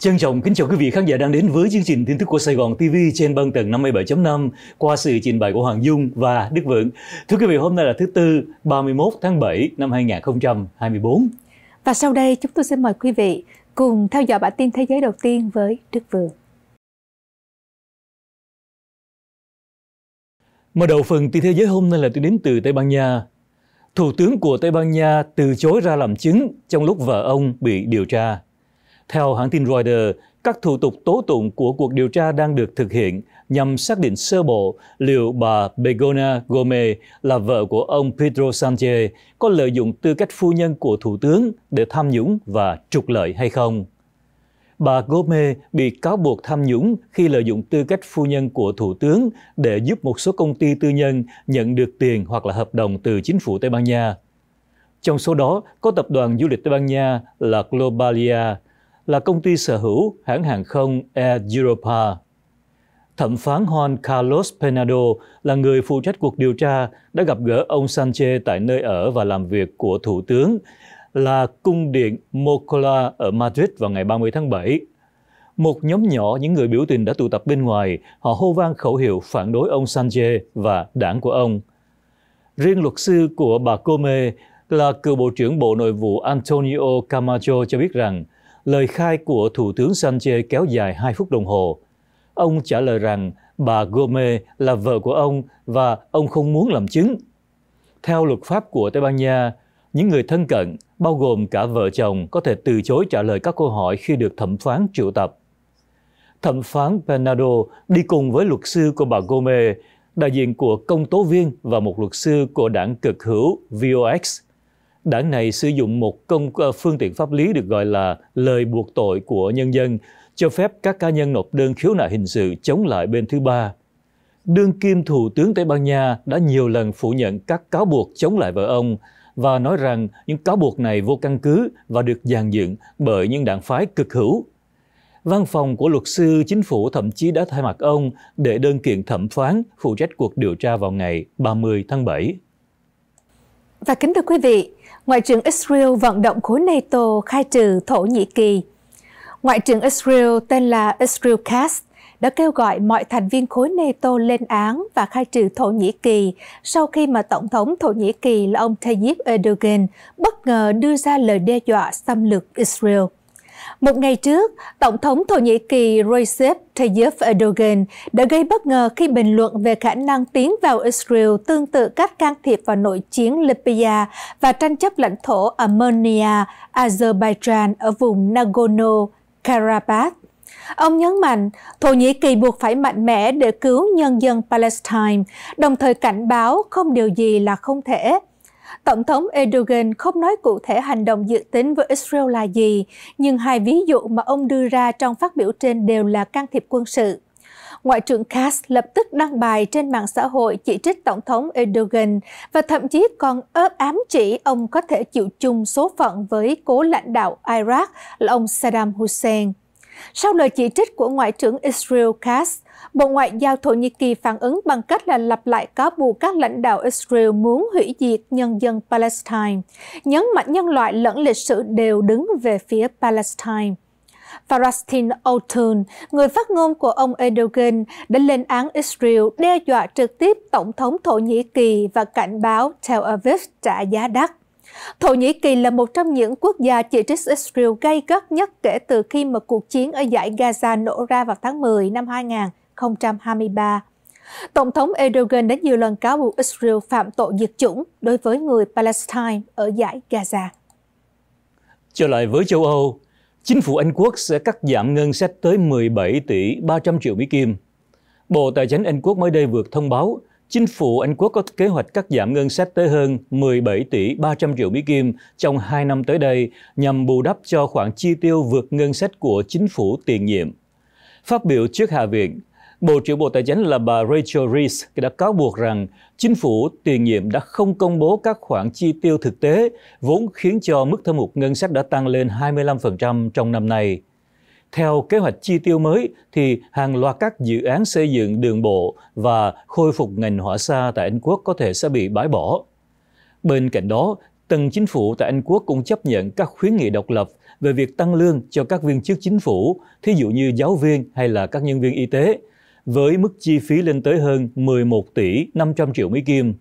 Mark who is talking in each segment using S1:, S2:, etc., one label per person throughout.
S1: Trân trọng kính chào quý vị khán giả đang đến với chương trình tin tức của Sài Gòn TV trên băng tần 57.5 qua sự trình bày của Hoàng Dung và Đức Vượng. Thưa quý vị, hôm nay là thứ Tư, 31 tháng 7 năm 2024.
S2: Và sau đây chúng tôi xin mời quý vị cùng theo dõi bản tin thế giới đầu tiên với Đức Vượng.
S1: Mở đầu phần tin thế giới hôm nay là tôi đến từ Tây Ban Nha. Thủ tướng của Tây Ban Nha từ chối ra làm chứng trong lúc vợ ông bị điều tra. Theo hãng tin Reuters, các thủ tục tố tụng của cuộc điều tra đang được thực hiện nhằm xác định sơ bộ liệu bà Begona Gomez là vợ của ông Pedro Sanchez có lợi dụng tư cách phu nhân của thủ tướng để tham nhũng và trục lợi hay không. Bà Gomez bị cáo buộc tham nhũng khi lợi dụng tư cách phu nhân của thủ tướng để giúp một số công ty tư nhân nhận được tiền hoặc là hợp đồng từ chính phủ Tây Ban Nha. Trong số đó có tập đoàn du lịch Tây Ban Nha là Globalia, là công ty sở hữu hãng hàng không Air Europa. Thẩm phán Juan Carlos Penado là người phụ trách cuộc điều tra đã gặp gỡ ông Sanchez tại nơi ở và làm việc của Thủ tướng là cung điện Mocola ở Madrid vào ngày 30 tháng 7. Một nhóm nhỏ những người biểu tình đã tụ tập bên ngoài, họ hô vang khẩu hiệu phản đối ông Sanchez và đảng của ông. Riêng luật sư của bà Gomez là cựu Bộ trưởng Bộ Nội vụ Antonio Camacho cho biết rằng lời khai của Thủ tướng Sanchez kéo dài 2 phút đồng hồ. Ông trả lời rằng bà Gomez là vợ của ông và ông không muốn làm chứng. Theo luật pháp của Tây Ban Nha, những người thân cận, bao gồm cả vợ chồng, có thể từ chối trả lời các câu hỏi khi được thẩm phán triệu tập. Thẩm phán Bernardo đi cùng với luật sư của bà Gomez, đại diện của công tố viên và một luật sư của đảng cực hữu VOX đảng này sử dụng một công ờ, phương tiện pháp lý được gọi là lời buộc tội của nhân dân, cho phép các cá nhân nộp đơn khiếu nại hình sự chống lại bên thứ ba. Đương kim Thủ tướng Tây Ban Nha đã nhiều lần phủ nhận các cáo buộc chống lại vợ ông và nói rằng những cáo buộc này vô căn cứ và được dàn dựng bởi những đảng phái cực hữu. Văn phòng của luật sư chính phủ thậm chí đã thay mặt ông để đơn kiện thẩm phán phụ trách cuộc điều tra vào ngày 30 tháng 7.
S2: Và kính thưa quý vị, Ngoại trưởng Israel vận động khối NATO khai trừ Thổ Nhĩ Kỳ. Ngoại trưởng Israel tên là Israel Katz đã kêu gọi mọi thành viên khối NATO lên án và khai trừ Thổ Nhĩ Kỳ sau khi mà Tổng thống Thổ Nhĩ Kỳ là ông Tayyip Erdogan bất ngờ đưa ra lời đe dọa xâm lược Israel. Một ngày trước, Tổng thống Thổ Nhĩ Kỳ Recep Tayyip Erdogan đã gây bất ngờ khi bình luận về khả năng tiến vào Israel tương tự các can thiệp vào nội chiến Libya và tranh chấp lãnh thổ Armenia, Azerbaijan ở vùng Nagorno-Karabakh. Ông nhấn mạnh, Thổ Nhĩ Kỳ buộc phải mạnh mẽ để cứu nhân dân Palestine, đồng thời cảnh báo không điều gì là không thể Tổng thống Erdogan không nói cụ thể hành động dự tính với Israel là gì, nhưng hai ví dụ mà ông đưa ra trong phát biểu trên đều là can thiệp quân sự. Ngoại trưởng Kass lập tức đăng bài trên mạng xã hội chỉ trích Tổng thống Erdogan và thậm chí còn ớt ám chỉ ông có thể chịu chung số phận với cố lãnh đạo Iraq là ông Saddam Hussein. Sau lời chỉ trích của Ngoại trưởng Israel Katz, Bộ Ngoại giao Thổ Nhĩ Kỳ phản ứng bằng cách là lặp lại cáo buộc các lãnh đạo Israel muốn hủy diệt nhân dân Palestine, nhấn mạnh nhân loại lẫn lịch sử đều đứng về phía Palestine. Farastin Otun, người phát ngôn của ông Erdogan, đã lên án Israel đe dọa trực tiếp Tổng thống Thổ Nhĩ Kỳ và cảnh báo Tel Aviv trả giá đắt. Thổ Nhĩ Kỳ là một trong những quốc gia chỉ trích Israel gay gắt nhất kể từ khi mà cuộc chiến ở giải Gaza nổ ra vào tháng 10 năm 2023. Tổng thống Erdogan đã nhiều lần cáo buộc Israel phạm tội diệt chủng đối với người Palestine ở giải Gaza.
S1: Trở lại với châu Âu, chính phủ Anh Quốc sẽ cắt giảm ngân sách tới 17 tỷ 300 triệu Mỹ Kim. Bộ Tài chính Anh Quốc mới đây vượt thông báo Chính phủ Anh Quốc có kế hoạch cắt giảm ngân sách tới hơn 17 tỷ 300 triệu Mỹ Kim trong 2 năm tới đây nhằm bù đắp cho khoản chi tiêu vượt ngân sách của chính phủ tiền nhiệm. Phát biểu trước Hạ viện, Bộ trưởng Bộ Tài chính là bà Rachel Reeves đã cáo buộc rằng chính phủ tiền nhiệm đã không công bố các khoản chi tiêu thực tế, vốn khiến cho mức thâm hụt ngân sách đã tăng lên 25% trong năm nay. Theo kế hoạch chi tiêu mới thì hàng loạt các dự án xây dựng đường bộ và khôi phục ngành hỏa xa tại Anh Quốc có thể sẽ bị bãi bỏ. Bên cạnh đó, từng chính phủ tại Anh Quốc cũng chấp nhận các khuyến nghị độc lập về việc tăng lương cho các viên chức chính phủ, thí dụ như giáo viên hay là các nhân viên y tế, với mức chi phí lên tới hơn 11 tỷ 500 triệu Mỹ Kim.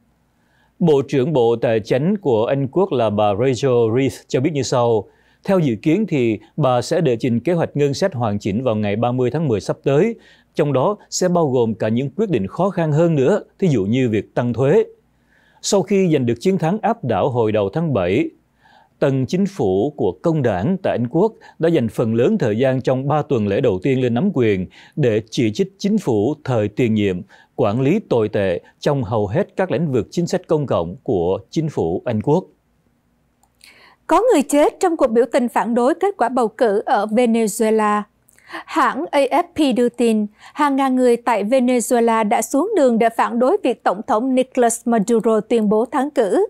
S1: Bộ trưởng Bộ Tài chánh của Anh Quốc là bà Rachel Reeves cho biết như sau – theo dự kiến thì bà sẽ đệ trình kế hoạch ngân sách hoàn chỉnh vào ngày 30 tháng 10 sắp tới, trong đó sẽ bao gồm cả những quyết định khó khăn hơn nữa, thí dụ như việc tăng thuế. Sau khi giành được chiến thắng áp đảo hồi đầu tháng 7, tầng chính phủ của công đảng tại Anh Quốc đã dành phần lớn thời gian trong 3 tuần lễ đầu tiên lên nắm quyền để chỉ trích chính phủ thời tiền nhiệm quản lý tồi tệ trong hầu hết các lĩnh vực chính sách công cộng của chính phủ Anh Quốc.
S2: Có người chết trong cuộc biểu tình phản đối kết quả bầu cử ở Venezuela. Hãng AFP đưa tin, hàng ngàn người tại Venezuela đã xuống đường để phản đối việc Tổng thống Nicolas Maduro tuyên bố thắng cử.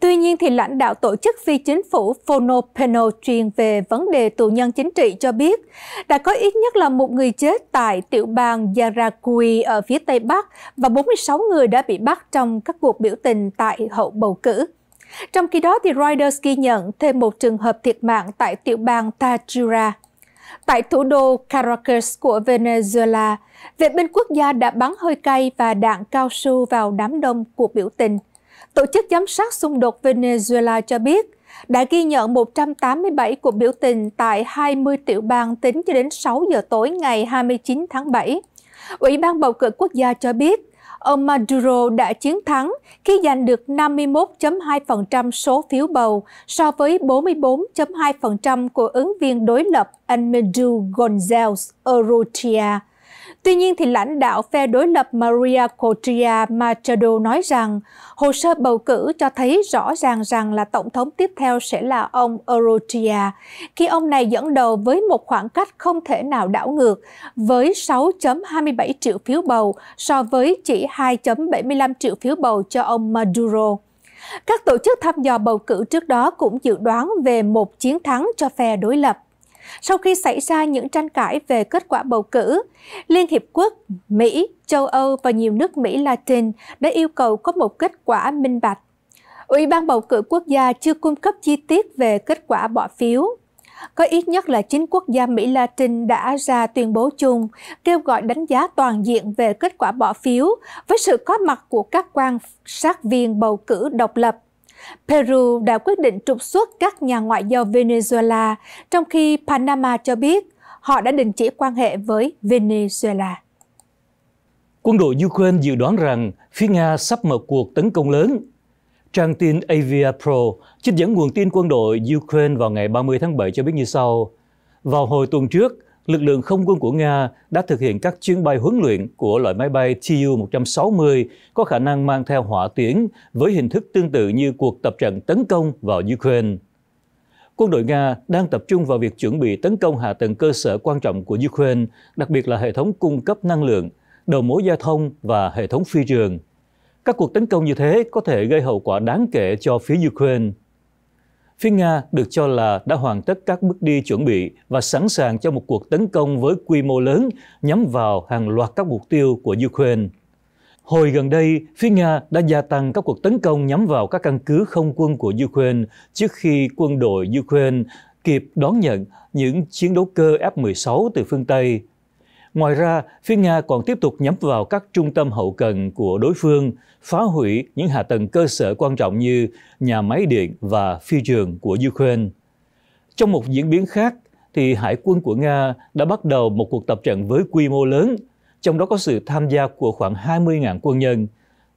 S2: Tuy nhiên, thì lãnh đạo tổ chức phi chính phủ Fono Fonopeno truyền về vấn đề tù nhân chính trị cho biết đã có ít nhất là một người chết tại tiểu bang Yaracuy ở phía Tây Bắc và 46 người đã bị bắt trong các cuộc biểu tình tại hậu bầu cử. Trong khi đó, thì Reuters ghi nhận thêm một trường hợp thiệt mạng tại tiểu bang Tajura. Tại thủ đô Caracas của Venezuela, vệ binh quốc gia đã bắn hơi cay và đạn cao su vào đám đông cuộc biểu tình. Tổ chức giám sát xung đột Venezuela cho biết đã ghi nhận 187 cuộc biểu tình tại 20 tiểu bang tính cho đến 6 giờ tối ngày 29 tháng 7. Ủy ban bầu cử quốc gia cho biết ông Maduro đã chiến thắng khi giành được 51.2% số phiếu bầu so với 44.2% của ứng viên đối lập Edmundo González Urrutia Tuy nhiên, thì lãnh đạo phe đối lập Maria Cotria Machado nói rằng hồ sơ bầu cử cho thấy rõ ràng rằng là tổng thống tiếp theo sẽ là ông Orotia, khi ông này dẫn đầu với một khoảng cách không thể nào đảo ngược với 6.27 triệu phiếu bầu so với chỉ 2.75 triệu phiếu bầu cho ông Maduro. Các tổ chức thăm dò bầu cử trước đó cũng dự đoán về một chiến thắng cho phe đối lập sau khi xảy ra những tranh cãi về kết quả bầu cử. Liên Hiệp Quốc, Mỹ, châu Âu và nhiều nước Mỹ Latin đã yêu cầu có một kết quả minh bạch. Ủy ban bầu cử quốc gia chưa cung cấp chi tiết về kết quả bỏ phiếu. Có ít nhất là 9 quốc gia Mỹ Latin đã ra tuyên bố chung kêu gọi đánh giá toàn diện về kết quả bỏ phiếu với sự có mặt của các quan sát viên bầu cử độc lập Peru đã quyết định trục xuất các nhà ngoại giao Venezuela, trong khi Panama cho biết họ đã đình chỉ quan hệ với Venezuela.
S1: Quân đội Ukraine dự đoán rằng phía Nga sắp mở cuộc tấn công lớn. Trang tin Avia Pro trích dẫn nguồn tin quân đội Ukraine vào ngày 30 tháng 7 cho biết như sau. Vào hồi tuần trước, lực lượng không quân của Nga đã thực hiện các chuyến bay huấn luyện của loại máy bay Tu-160 có khả năng mang theo hỏa tiễn với hình thức tương tự như cuộc tập trận tấn công vào Ukraine. Quân đội Nga đang tập trung vào việc chuẩn bị tấn công hạ tầng cơ sở quan trọng của Ukraine, đặc biệt là hệ thống cung cấp năng lượng, đầu mối giao thông và hệ thống phi trường. Các cuộc tấn công như thế có thể gây hậu quả đáng kể cho phía Ukraine. Phía Nga được cho là đã hoàn tất các bước đi chuẩn bị và sẵn sàng cho một cuộc tấn công với quy mô lớn nhắm vào hàng loạt các mục tiêu của Ukraine. Hồi gần đây, phía Nga đã gia tăng các cuộc tấn công nhắm vào các căn cứ không quân của Ukraine trước khi quân đội Ukraine kịp đón nhận những chiến đấu cơ F-16 từ phương Tây. Ngoài ra, phía Nga còn tiếp tục nhắm vào các trung tâm hậu cần của đối phương, phá hủy những hạ tầng cơ sở quan trọng như nhà máy điện và phi trường của Ukraine. Trong một diễn biến khác, thì Hải quân của Nga đã bắt đầu một cuộc tập trận với quy mô lớn, trong đó có sự tham gia của khoảng 20.000 quân nhân,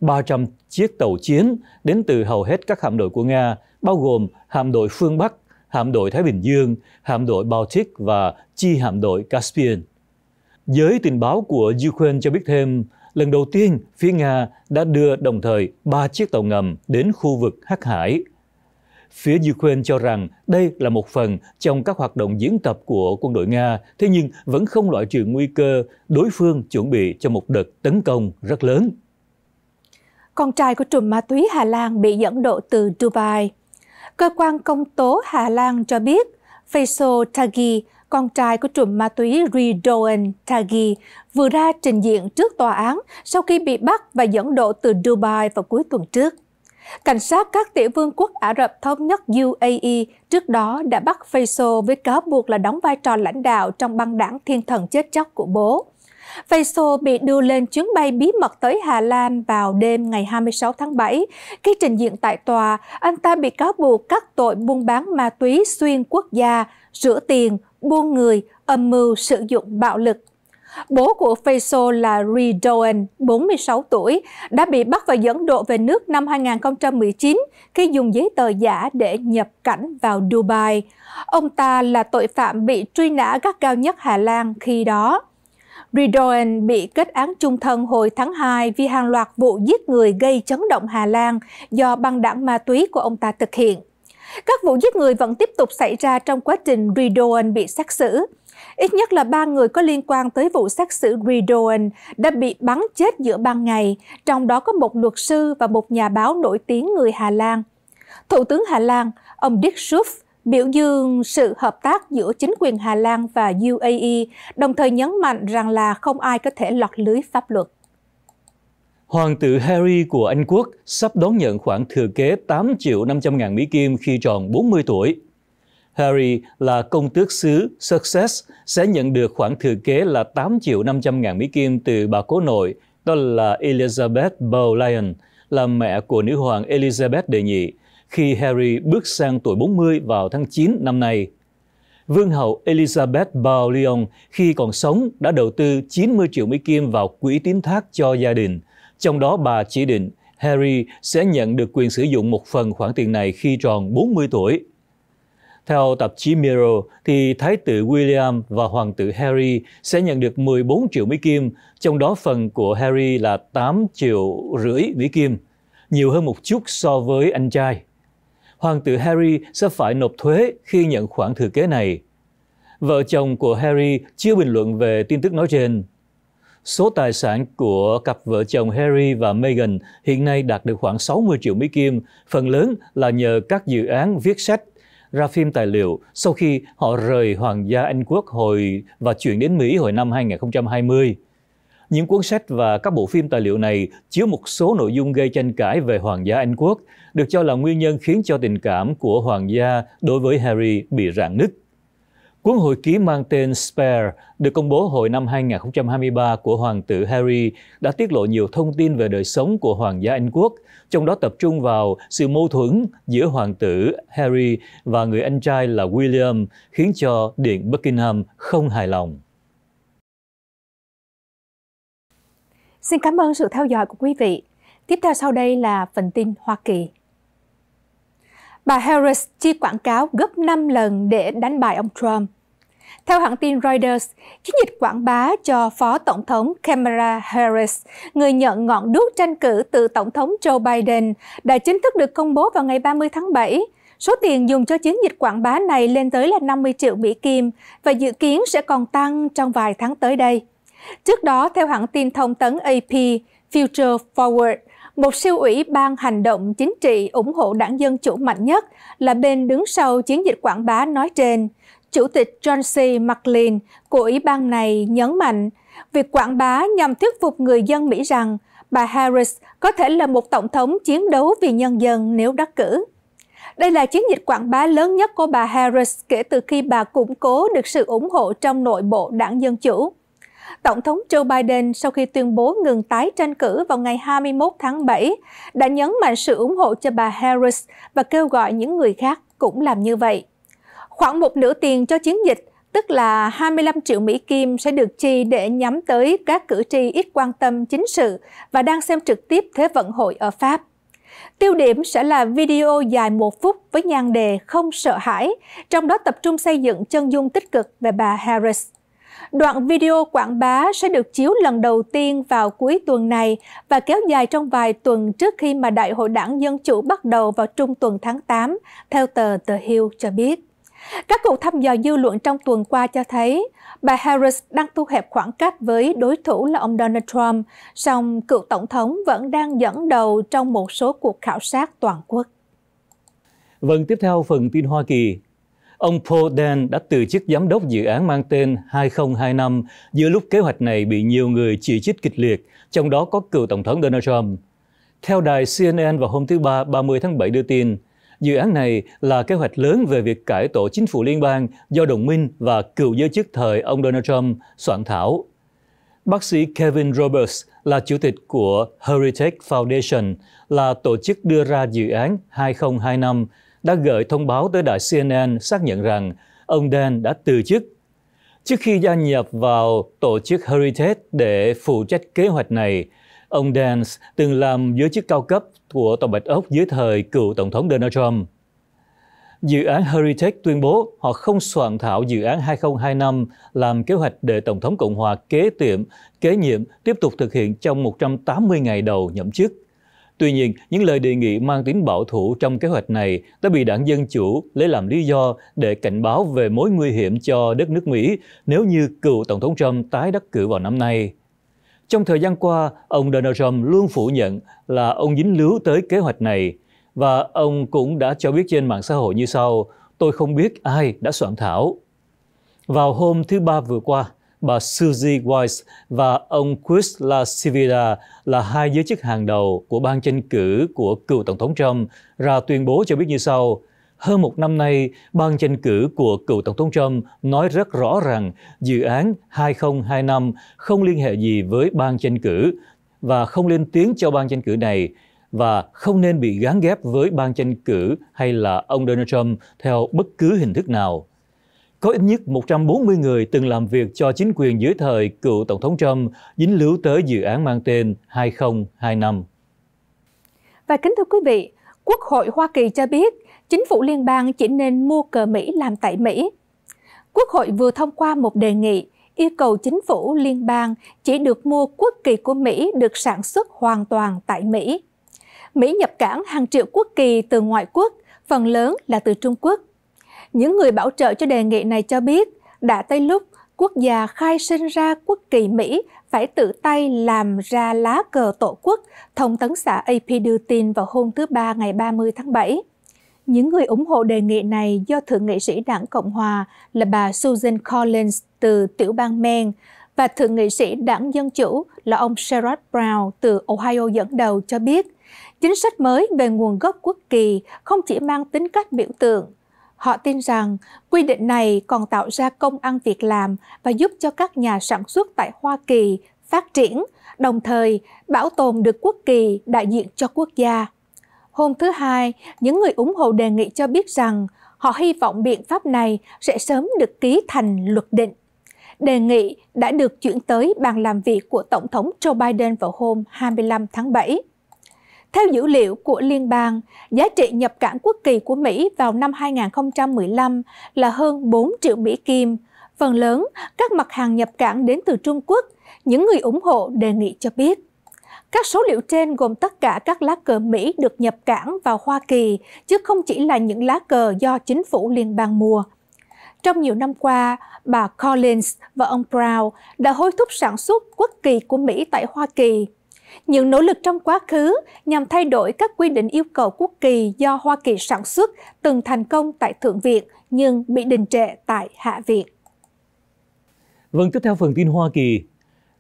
S1: 300 chiếc tàu chiến đến từ hầu hết các hạm đội của Nga, bao gồm hạm đội phương Bắc, hạm đội Thái Bình Dương, hạm đội Baltic và chi hạm đội Caspian. Giới tình báo của Ukraine cho biết thêm, lần đầu tiên phía Nga đã đưa đồng thời ba chiếc tàu ngầm đến khu vực Hắc Hải. Phía Ukraine cho rằng đây là một phần trong các hoạt động diễn tập của quân đội Nga, thế nhưng vẫn không loại trừ nguy cơ đối phương chuẩn bị cho một đợt tấn công rất lớn.
S2: Con trai của trùm ma túy Hà Lan bị dẫn độ từ Dubai. Cơ quan công tố Hà Lan cho biết Faisal Taghi con trai của trùm ma túy Ridoan Tagi vừa ra trình diện trước tòa án sau khi bị bắt và dẫn độ từ Dubai vào cuối tuần trước. Cảnh sát các tiểu vương quốc Ả Rập Thống nhất UAE trước đó đã bắt Faisal với cáo buộc là đóng vai trò lãnh đạo trong băng đảng thiên thần chết chóc của bố. Faisal bị đưa lên chuyến bay bí mật tới Hà Lan vào đêm ngày 26 tháng 7. Khi trình diện tại tòa, anh ta bị cáo buộc các tội buôn bán ma túy xuyên quốc gia, rửa tiền, buôn người, âm mưu sử dụng bạo lực. Bố của Faisal là Redoan, 46 tuổi, đã bị bắt và dẫn độ về nước năm 2019 khi dùng giấy tờ giả để nhập cảnh vào Dubai. Ông ta là tội phạm bị truy nã gắt cao nhất Hà Lan khi đó. Ridoen bị kết án chung thân hồi tháng 2 vì hàng loạt vụ giết người gây chấn động Hà Lan do băng đảng ma túy của ông ta thực hiện. Các vụ giết người vẫn tiếp tục xảy ra trong quá trình Ridoen bị xét xử. Ít nhất là ba người có liên quan tới vụ xét xử Ridoen đã bị bắn chết giữa ban ngày, trong đó có một luật sư và một nhà báo nổi tiếng người Hà Lan. Thủ tướng Hà Lan, ông Dick Schoof, biểu dương sự hợp tác giữa chính quyền Hà Lan và UAE, đồng thời nhấn mạnh rằng là không ai có thể lọt lưới pháp luật.
S1: Hoàng tử Harry của Anh Quốc sắp đón nhận khoản thừa kế 8 triệu 500 ngàn Mỹ Kim khi tròn 40 tuổi. Harry là công tước xứ Success sẽ nhận được khoản thừa kế là 8 triệu 500 ngàn Mỹ Kim từ bà cố nội, đó là Elizabeth Bow là mẹ của nữ hoàng Elizabeth đệ nhị, khi Harry bước sang tuổi 40 vào tháng 9 năm nay. Vương hậu Elizabeth Ballion khi còn sống đã đầu tư 90 triệu Mỹ Kim vào quỹ tín thác cho gia đình. Trong đó bà chỉ định Harry sẽ nhận được quyền sử dụng một phần khoản tiền này khi tròn 40 tuổi. Theo tạp chí Mirror, thì Thái tử William và Hoàng tử Harry sẽ nhận được 14 triệu Mỹ Kim, trong đó phần của Harry là 8 triệu rưỡi Mỹ Kim, nhiều hơn một chút so với anh trai hoàng tử Harry sẽ phải nộp thuế khi nhận khoản thừa kế này. Vợ chồng của Harry chưa bình luận về tin tức nói trên. Số tài sản của cặp vợ chồng Harry và Meghan hiện nay đạt được khoảng 60 triệu Mỹ Kim, phần lớn là nhờ các dự án viết sách, ra phim tài liệu sau khi họ rời Hoàng gia Anh Quốc hồi và chuyển đến Mỹ hồi năm 2020. Những cuốn sách và các bộ phim tài liệu này chứa một số nội dung gây tranh cãi về Hoàng gia Anh Quốc, được cho là nguyên nhân khiến cho tình cảm của hoàng gia đối với Harry bị rạn nứt. Cuốn hồi ký mang tên Spare được công bố hồi năm 2023 của hoàng tử Harry đã tiết lộ nhiều thông tin về đời sống của hoàng gia Anh quốc, trong đó tập trung vào sự mâu thuẫn giữa hoàng tử Harry và người anh trai là William, khiến cho Điện Buckingham không hài lòng.
S2: Xin cảm ơn sự theo dõi của quý vị. Tiếp theo sau đây là phần tin Hoa Kỳ bà Harris chi quảng cáo gấp 5 lần để đánh bại ông Trump. Theo hãng tin Reuters, chiến dịch quảng bá cho Phó Tổng thống Kamala Harris, người nhận ngọn đuốc tranh cử từ Tổng thống Joe Biden, đã chính thức được công bố vào ngày 30 tháng 7. Số tiền dùng cho chiến dịch quảng bá này lên tới là 50 triệu Mỹ Kim và dự kiến sẽ còn tăng trong vài tháng tới đây. Trước đó, theo hãng tin thông tấn AP, Future Forward, một siêu ủy ban hành động chính trị ủng hộ đảng Dân Chủ mạnh nhất là bên đứng sau chiến dịch quảng bá nói trên. Chủ tịch John C. McLean của ủy ban này nhấn mạnh việc quảng bá nhằm thuyết phục người dân Mỹ rằng bà Harris có thể là một tổng thống chiến đấu vì nhân dân nếu đắc cử. Đây là chiến dịch quảng bá lớn nhất của bà Harris kể từ khi bà củng cố được sự ủng hộ trong nội bộ đảng Dân Chủ. Tổng thống Joe Biden sau khi tuyên bố ngừng tái tranh cử vào ngày 21 tháng 7 đã nhấn mạnh sự ủng hộ cho bà Harris và kêu gọi những người khác cũng làm như vậy. Khoảng một nửa tiền cho chiến dịch, tức là 25 triệu Mỹ Kim sẽ được chi để nhắm tới các cử tri ít quan tâm chính sự và đang xem trực tiếp Thế vận hội ở Pháp. Tiêu điểm sẽ là video dài một phút với nhan đề Không sợ hãi, trong đó tập trung xây dựng chân dung tích cực về bà Harris. Đoạn video quảng bá sẽ được chiếu lần đầu tiên vào cuối tuần này và kéo dài trong vài tuần trước khi mà Đại hội đảng Dân Chủ bắt đầu vào trung tuần tháng 8, theo tờ The Hill cho biết. Các cuộc thăm dò dư luận trong tuần qua cho thấy bà Harris đang thu hẹp khoảng cách với đối thủ là ông Donald Trump, song cựu tổng thống vẫn đang dẫn đầu trong một số cuộc khảo sát toàn quốc.
S1: Vâng, tiếp theo phần tin Hoa Kỳ. Ông Paul Dan đã từ chức giám đốc dự án mang tên 2025 giữa lúc kế hoạch này bị nhiều người chỉ trích kịch liệt, trong đó có cựu Tổng thống Donald Trump. Theo đài CNN vào hôm thứ Ba 30 tháng 7 đưa tin, dự án này là kế hoạch lớn về việc cải tổ chính phủ liên bang do đồng minh và cựu giới chức thời ông Donald Trump soạn thảo. Bác sĩ Kevin Roberts là chủ tịch của Heritage Foundation, là tổ chức đưa ra dự án 2025 đã gửi thông báo tới đài CNN xác nhận rằng ông Dan đã từ chức. Trước khi gia nhập vào tổ chức Heritage để phụ trách kế hoạch này, ông Dan từng làm dưới chức cao cấp của Tòa Bạch Ốc dưới thời cựu Tổng thống Donald Trump. Dự án Heritage tuyên bố họ không soạn thảo dự án 2025 làm kế hoạch để Tổng thống Cộng hòa kế tiệm, kế nhiệm tiếp tục thực hiện trong 180 ngày đầu nhậm chức. Tuy nhiên, những lời đề nghị mang tính bảo thủ trong kế hoạch này đã bị đảng Dân Chủ lấy làm lý do để cảnh báo về mối nguy hiểm cho đất nước Mỹ nếu như cựu Tổng thống Trump tái đắc cử vào năm nay. Trong thời gian qua, ông Donald Trump luôn phủ nhận là ông dính líu tới kế hoạch này. Và ông cũng đã cho biết trên mạng xã hội như sau, tôi không biết ai đã soạn thảo. Vào hôm thứ Ba vừa qua, bà Suzy Weiss và ông Chris LaCivita là hai giới chức hàng đầu của ban tranh cử của cựu Tổng thống Trump ra tuyên bố cho biết như sau. Hơn một năm nay, ban tranh cử của cựu Tổng thống Trump nói rất rõ rằng dự án 2025 không liên hệ gì với ban tranh cử và không lên tiếng cho ban tranh cử này và không nên bị gán ghép với ban tranh cử hay là ông Donald Trump theo bất cứ hình thức nào có ít nhất 140 người từng làm việc cho chính quyền dưới thời cựu Tổng thống Trump dính líu tới dự án mang tên 2025.
S2: Và kính thưa quý vị, Quốc hội Hoa Kỳ cho biết chính phủ liên bang chỉ nên mua cờ Mỹ làm tại Mỹ. Quốc hội vừa thông qua một đề nghị yêu cầu chính phủ liên bang chỉ được mua quốc kỳ của Mỹ được sản xuất hoàn toàn tại Mỹ. Mỹ nhập cảng hàng triệu quốc kỳ từ ngoại quốc, phần lớn là từ Trung Quốc. Những người bảo trợ cho đề nghị này cho biết, đã tới lúc quốc gia khai sinh ra quốc kỳ Mỹ phải tự tay làm ra lá cờ tổ quốc, thông tấn xã AP đưa tin vào hôm thứ Ba ngày 30 tháng 7. Những người ủng hộ đề nghị này do Thượng nghị sĩ đảng Cộng Hòa là bà Susan Collins từ tiểu bang Maine và Thượng nghị sĩ đảng Dân Chủ là ông Sherrod Brown từ Ohio dẫn đầu cho biết, chính sách mới về nguồn gốc quốc kỳ không chỉ mang tính cách biểu tượng Họ tin rằng quy định này còn tạo ra công ăn việc làm và giúp cho các nhà sản xuất tại Hoa Kỳ phát triển, đồng thời bảo tồn được quốc kỳ đại diện cho quốc gia. Hôm thứ Hai, những người ủng hộ đề nghị cho biết rằng họ hy vọng biện pháp này sẽ sớm được ký thành luật định. Đề nghị đã được chuyển tới bàn làm việc của Tổng thống Joe Biden vào hôm 25 tháng 7. Theo dữ liệu của liên bang, giá trị nhập cảng quốc kỳ của Mỹ vào năm 2015 là hơn 4 triệu Mỹ Kim. Phần lớn, các mặt hàng nhập cảng đến từ Trung Quốc, những người ủng hộ đề nghị cho biết. Các số liệu trên gồm tất cả các lá cờ Mỹ được nhập cảng vào Hoa Kỳ, chứ không chỉ là những lá cờ do chính phủ liên bang mua. Trong nhiều năm qua, bà Collins và ông Brown đã hối thúc sản xuất quốc kỳ của Mỹ tại Hoa Kỳ những nỗ lực trong quá khứ nhằm thay đổi các quy định yêu cầu quốc kỳ do Hoa Kỳ sản xuất từng thành công tại Thượng viện nhưng bị đình trệ tại Hạ viện.
S1: Vâng, tiếp theo phần tin Hoa Kỳ.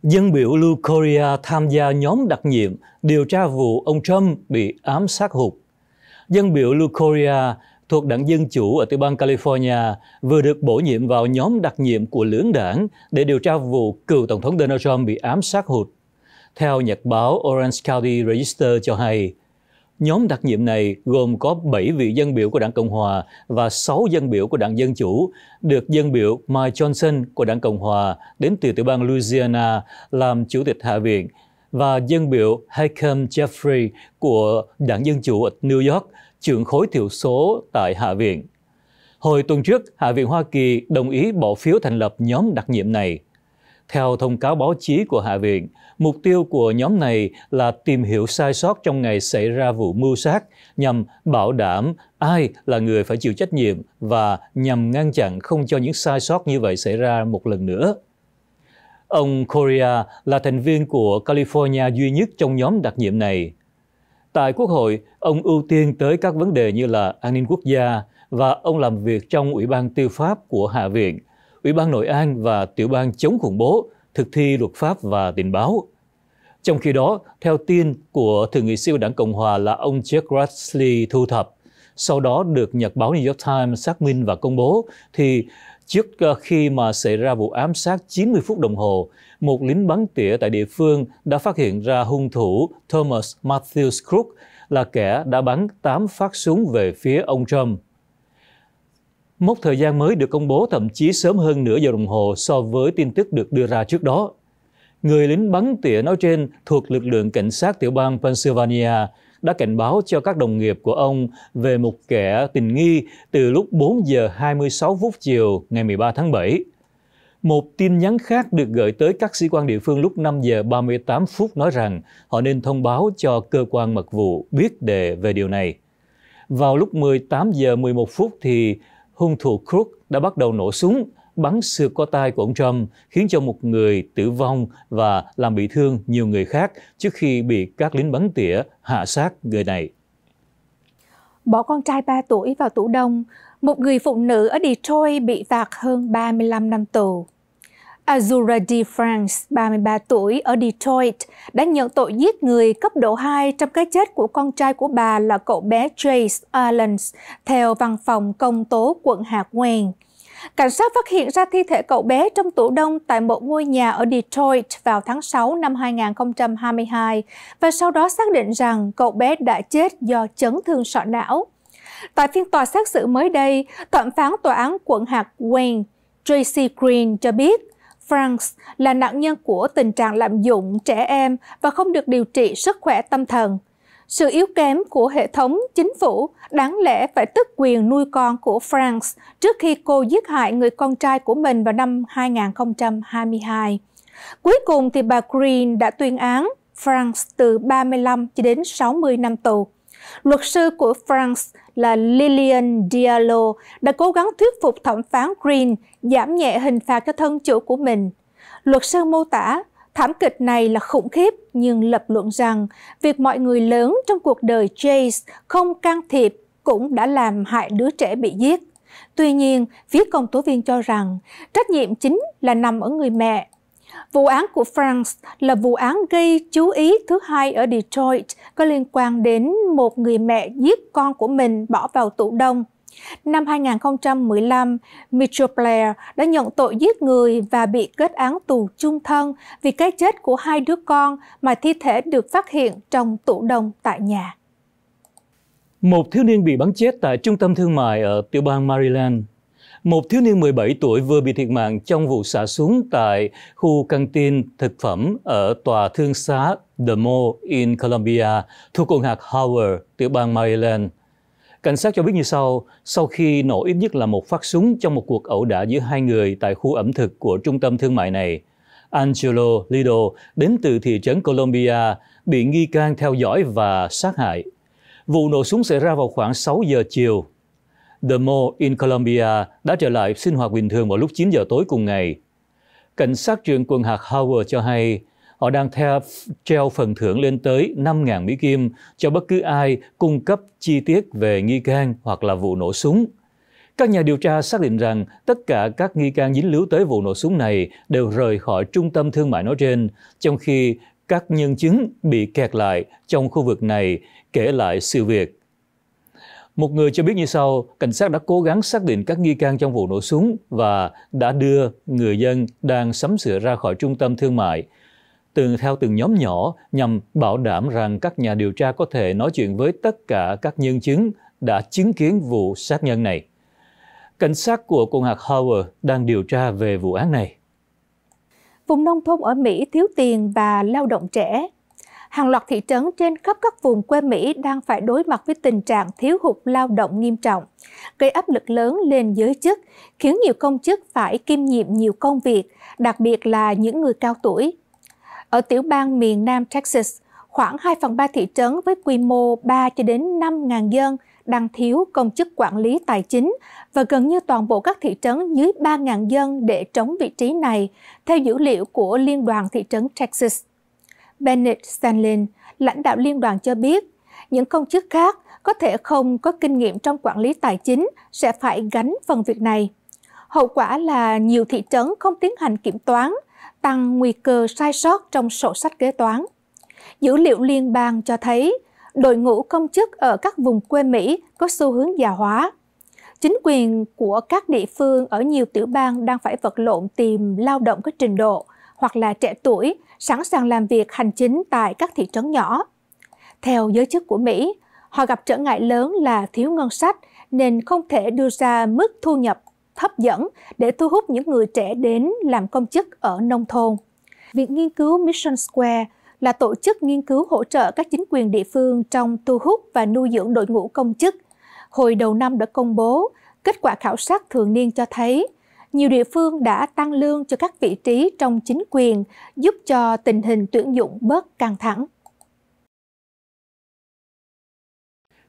S1: Dân biểu Lưu Korea tham gia nhóm đặc nhiệm điều tra vụ ông Trump bị ám sát hụt. Dân biểu Lưu Korea thuộc đảng Dân Chủ ở tiểu bang California vừa được bổ nhiệm vào nhóm đặc nhiệm của lưỡng đảng để điều tra vụ cựu Tổng thống Donald Trump bị ám sát hụt theo nhật báo Orange County Register cho hay, nhóm đặc nhiệm này gồm có 7 vị dân biểu của đảng Cộng Hòa và 6 dân biểu của đảng Dân Chủ, được dân biểu Mike Johnson của đảng Cộng Hòa đến từ tiểu bang Louisiana làm chủ tịch Hạ viện và dân biểu Hakeem Jeffrey của đảng Dân Chủ ở New York, trưởng khối thiểu số tại Hạ viện. Hồi tuần trước, Hạ viện Hoa Kỳ đồng ý bỏ phiếu thành lập nhóm đặc nhiệm này. Theo thông cáo báo chí của Hạ viện, Mục tiêu của nhóm này là tìm hiểu sai sót trong ngày xảy ra vụ mưu sát nhằm bảo đảm ai là người phải chịu trách nhiệm và nhằm ngăn chặn không cho những sai sót như vậy xảy ra một lần nữa. Ông Correa là thành viên của California duy nhất trong nhóm đặc nhiệm này. Tại Quốc hội, ông ưu tiên tới các vấn đề như là an ninh quốc gia và ông làm việc trong Ủy ban Tư pháp của Hạ viện, Ủy ban Nội an và Tiểu ban chống khủng bố thực thi luật pháp và tình báo. Trong khi đó, theo tin của thượng nghị sĩ của đảng Cộng hòa là ông Jack Grassley thu thập, sau đó được nhật báo New York Times xác minh và công bố, thì trước ờ, khi mà xảy ra vụ ám sát 90 phút đồng hồ, một lính bắn tỉa tại địa phương đã phát hiện ra hung thủ Thomas Matthews Crook là kẻ đã bắn 8 phát súng về phía ông Trump mốc thời gian mới được công bố thậm chí sớm hơn nửa giờ đồng hồ so với tin tức được đưa ra trước đó. Người lính bắn tỉa nói trên thuộc lực lượng cảnh sát tiểu bang Pennsylvania đã cảnh báo cho các đồng nghiệp của ông về một kẻ tình nghi từ lúc 4 giờ 26 phút chiều ngày 13 tháng 7. Một tin nhắn khác được gửi tới các sĩ quan địa phương lúc 5 giờ 38 phút nói rằng họ nên thông báo cho cơ quan mật vụ biết đề về điều này. Vào lúc 18 giờ 11 phút thì hung thủ Crook đã bắt đầu nổ súng, bắn sượt qua tai của ông Trump, khiến cho một người tử vong và làm bị thương nhiều người khác trước khi bị các lính bắn tỉa hạ sát người này.
S2: Bỏ con trai 3 tuổi vào tủ đông, một người phụ nữ ở Detroit bị phạt hơn 35 năm tù. Azura D. France, 33 tuổi, ở Detroit, đã nhận tội giết người cấp độ 2 trong cái chết của con trai của bà là cậu bé Jace Allens, theo văn phòng công tố quận Hạt Quen. Cảnh sát phát hiện ra thi thể cậu bé trong tủ đông tại một ngôi nhà ở Detroit vào tháng 6 năm 2022 và sau đó xác định rằng cậu bé đã chết do chấn thương sọ não. Tại phiên tòa xét xử mới đây, thẩm phán tòa án quận hạt Wayne Tracy Green cho biết Franks là nạn nhân của tình trạng lạm dụng trẻ em và không được điều trị sức khỏe tâm thần. Sự yếu kém của hệ thống chính phủ đáng lẽ phải tức quyền nuôi con của Franks trước khi cô giết hại người con trai của mình vào năm 2022. Cuối cùng thì bà Green đã tuyên án Franks từ 35 cho đến 60 năm tù luật sư của France là Lillian Diallo đã cố gắng thuyết phục thẩm phán Green giảm nhẹ hình phạt cho thân chủ của mình. Luật sư mô tả thảm kịch này là khủng khiếp nhưng lập luận rằng việc mọi người lớn trong cuộc đời Chase không can thiệp cũng đã làm hại đứa trẻ bị giết. Tuy nhiên, phía công tố viên cho rằng trách nhiệm chính là nằm ở người mẹ Vụ án của Franks là vụ án gây chú ý thứ hai ở Detroit có liên quan đến một người mẹ giết con của mình bỏ vào tủ đông. Năm 2015, Mitchell Blair đã nhận tội giết người và bị kết án tù chung thân vì cái chết của hai đứa con mà thi thể được phát hiện trong tủ đông tại nhà.
S1: Một thiếu niên bị bắn chết tại trung tâm thương mại ở tiểu bang Maryland một thiếu niên 17 tuổi vừa bị thiệt mạng trong vụ xả súng tại khu căng tin thực phẩm ở tòa thương xá The Mall in Columbia thuộc quận hạt Howard, tiểu bang Maryland. Cảnh sát cho biết như sau, sau khi nổ ít nhất là một phát súng trong một cuộc ẩu đả giữa hai người tại khu ẩm thực của trung tâm thương mại này, Angelo Lido đến từ thị trấn Colombia bị nghi can theo dõi và sát hại. Vụ nổ súng xảy ra vào khoảng 6 giờ chiều The Mall in Colombia đã trở lại sinh hoạt bình thường vào lúc 9 giờ tối cùng ngày. Cảnh sát trưởng quân hạt Howard cho hay họ đang theo treo phần thưởng lên tới 5.000 Mỹ Kim cho bất cứ ai cung cấp chi tiết về nghi can hoặc là vụ nổ súng. Các nhà điều tra xác định rằng tất cả các nghi can dính líu tới vụ nổ súng này đều rời khỏi trung tâm thương mại nói trên, trong khi các nhân chứng bị kẹt lại trong khu vực này kể lại sự việc. Một người cho biết như sau, cảnh sát đã cố gắng xác định các nghi can trong vụ nổ súng và đã đưa người dân đang sắm sửa ra khỏi trung tâm thương mại từng theo từng nhóm nhỏ nhằm bảo đảm rằng các nhà điều tra có thể nói chuyện với tất cả các nhân chứng đã chứng kiến vụ sát nhân này. Cảnh sát của quận hạt Howard đang điều tra về vụ án này.
S2: Vùng nông thôn ở Mỹ thiếu tiền và lao động trẻ hàng loạt thị trấn trên khắp các vùng quê Mỹ đang phải đối mặt với tình trạng thiếu hụt lao động nghiêm trọng, gây áp lực lớn lên giới chức, khiến nhiều công chức phải kiêm nhiệm nhiều công việc, đặc biệt là những người cao tuổi. Ở tiểu bang miền Nam Texas, khoảng 2 phần 3 thị trấn với quy mô 3 cho đến 5 ngàn dân đang thiếu công chức quản lý tài chính và gần như toàn bộ các thị trấn dưới 3.000 dân để trống vị trí này, theo dữ liệu của Liên đoàn Thị trấn Texas. Bennett Stanley, lãnh đạo liên đoàn cho biết, những công chức khác có thể không có kinh nghiệm trong quản lý tài chính sẽ phải gánh phần việc này. Hậu quả là nhiều thị trấn không tiến hành kiểm toán, tăng nguy cơ sai sót trong sổ sách kế toán. Dữ liệu liên bang cho thấy đội ngũ công chức ở các vùng quê Mỹ có xu hướng già hóa. Chính quyền của các địa phương ở nhiều tiểu bang đang phải vật lộn tìm lao động có trình độ, hoặc là trẻ tuổi sẵn sàng làm việc hành chính tại các thị trấn nhỏ. Theo giới chức của Mỹ, họ gặp trở ngại lớn là thiếu ngân sách nên không thể đưa ra mức thu nhập hấp dẫn để thu hút những người trẻ đến làm công chức ở nông thôn. Viện nghiên cứu Mission Square là tổ chức nghiên cứu hỗ trợ các chính quyền địa phương trong thu hút và nuôi dưỡng đội ngũ công chức. Hồi đầu năm đã công bố, kết quả khảo sát thường niên cho thấy nhiều địa phương đã tăng lương cho các vị trí trong chính quyền, giúp cho tình hình tuyển dụng bớt căng thẳng.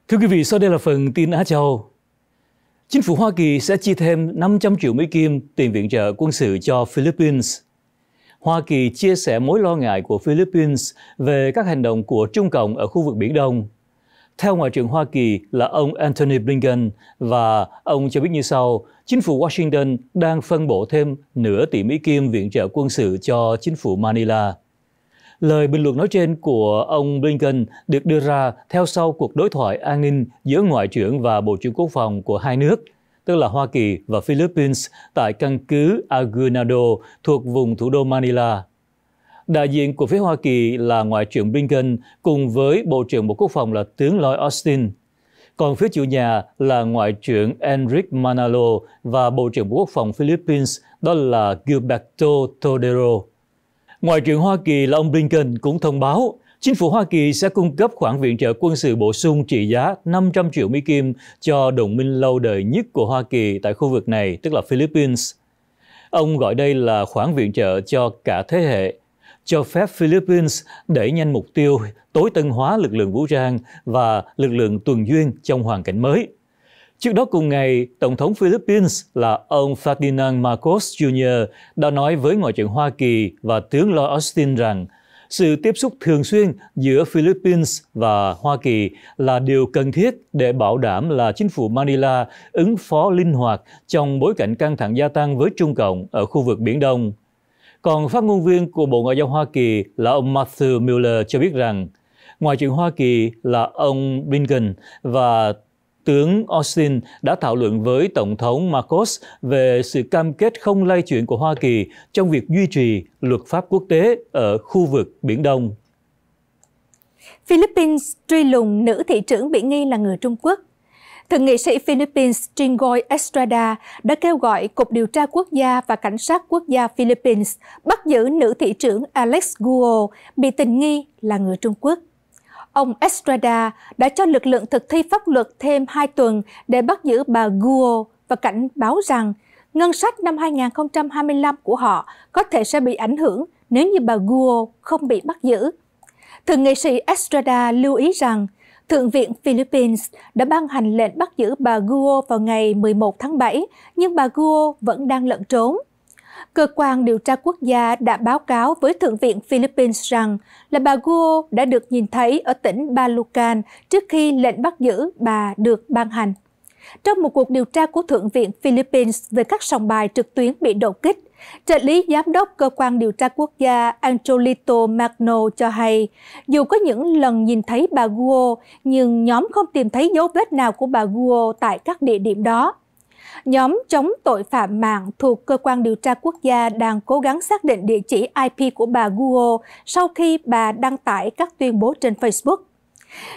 S1: Thưa quý vị, sau đây là phần tin Á Châu. Chính phủ Hoa Kỳ sẽ chi thêm 500 triệu Mỹ Kim tiền viện trợ quân sự cho Philippines. Hoa Kỳ chia sẻ mối lo ngại của Philippines về các hành động của Trung Cộng ở khu vực Biển Đông – theo Ngoại trưởng Hoa Kỳ là ông Antony Blinken và ông cho biết như sau, chính phủ Washington đang phân bổ thêm nửa tỷ Mỹ Kim viện trợ quân sự cho chính phủ Manila. Lời bình luận nói trên của ông Blinken được đưa ra theo sau cuộc đối thoại an ninh giữa Ngoại trưởng và Bộ trưởng Quốc phòng của hai nước, tức là Hoa Kỳ và Philippines, tại căn cứ Aguinaldo thuộc vùng thủ đô Manila Đại diện của phía Hoa Kỳ là Ngoại trưởng Blinken cùng với Bộ trưởng Bộ Quốc phòng là tướng Lloyd Austin. Còn phía chủ nhà là Ngoại trưởng Enrique Manalo và Bộ trưởng Bộ Quốc phòng Philippines đó là Gilberto Todero. Ngoại trưởng Hoa Kỳ là ông Blinken cũng thông báo chính phủ Hoa Kỳ sẽ cung cấp khoản viện trợ quân sự bổ sung trị giá 500 triệu Mỹ Kim cho đồng minh lâu đời nhất của Hoa Kỳ tại khu vực này, tức là Philippines. Ông gọi đây là khoản viện trợ cho cả thế hệ cho phép Philippines đẩy nhanh mục tiêu tối tân hóa lực lượng vũ trang và lực lượng tuần duyên trong hoàn cảnh mới. Trước đó cùng ngày, Tổng thống Philippines là ông Ferdinand Marcos Jr. đã nói với Ngoại trưởng Hoa Kỳ và tướng Lloyd Austin rằng sự tiếp xúc thường xuyên giữa Philippines và Hoa Kỳ là điều cần thiết để bảo đảm là chính phủ Manila ứng phó linh hoạt trong bối cảnh căng thẳng gia tăng với Trung Cộng ở khu vực Biển Đông. Còn phát ngôn viên của Bộ Ngoại giao Hoa Kỳ là ông Matthew Miller cho biết rằng Ngoại trưởng Hoa Kỳ là ông Blinken và tướng Austin đã thảo luận với Tổng thống Marcos về sự cam kết không lay chuyển của Hoa Kỳ trong việc duy trì luật pháp quốc tế ở khu vực Biển Đông.
S2: Philippines truy lùng nữ thị trưởng bị nghi là người Trung Quốc Thượng nghị sĩ Philippines Chingoy Estrada đã kêu gọi Cục Điều tra Quốc gia và Cảnh sát Quốc gia Philippines bắt giữ nữ thị trưởng Alex Guo bị tình nghi là người Trung Quốc. Ông Estrada đã cho lực lượng thực thi pháp luật thêm 2 tuần để bắt giữ bà Guo và cảnh báo rằng ngân sách năm 2025 của họ có thể sẽ bị ảnh hưởng nếu như bà Guo không bị bắt giữ. Thượng nghị sĩ Estrada lưu ý rằng Thượng viện Philippines đã ban hành lệnh bắt giữ bà Guo vào ngày 11 tháng 7, nhưng bà Guo vẫn đang lẩn trốn. Cơ quan điều tra quốc gia đã báo cáo với Thượng viện Philippines rằng là bà Guo đã được nhìn thấy ở tỉnh Balucan trước khi lệnh bắt giữ bà được ban hành. Trong một cuộc điều tra của Thượng viện Philippines về các sòng bài trực tuyến bị đột kích, Trợ lý giám đốc cơ quan điều tra quốc gia Angelito Magno cho hay, dù có những lần nhìn thấy bà Guo, nhưng nhóm không tìm thấy dấu vết nào của bà Guo tại các địa điểm đó. Nhóm chống tội phạm mạng thuộc cơ quan điều tra quốc gia đang cố gắng xác định địa chỉ IP của bà Guo sau khi bà đăng tải các tuyên bố trên Facebook.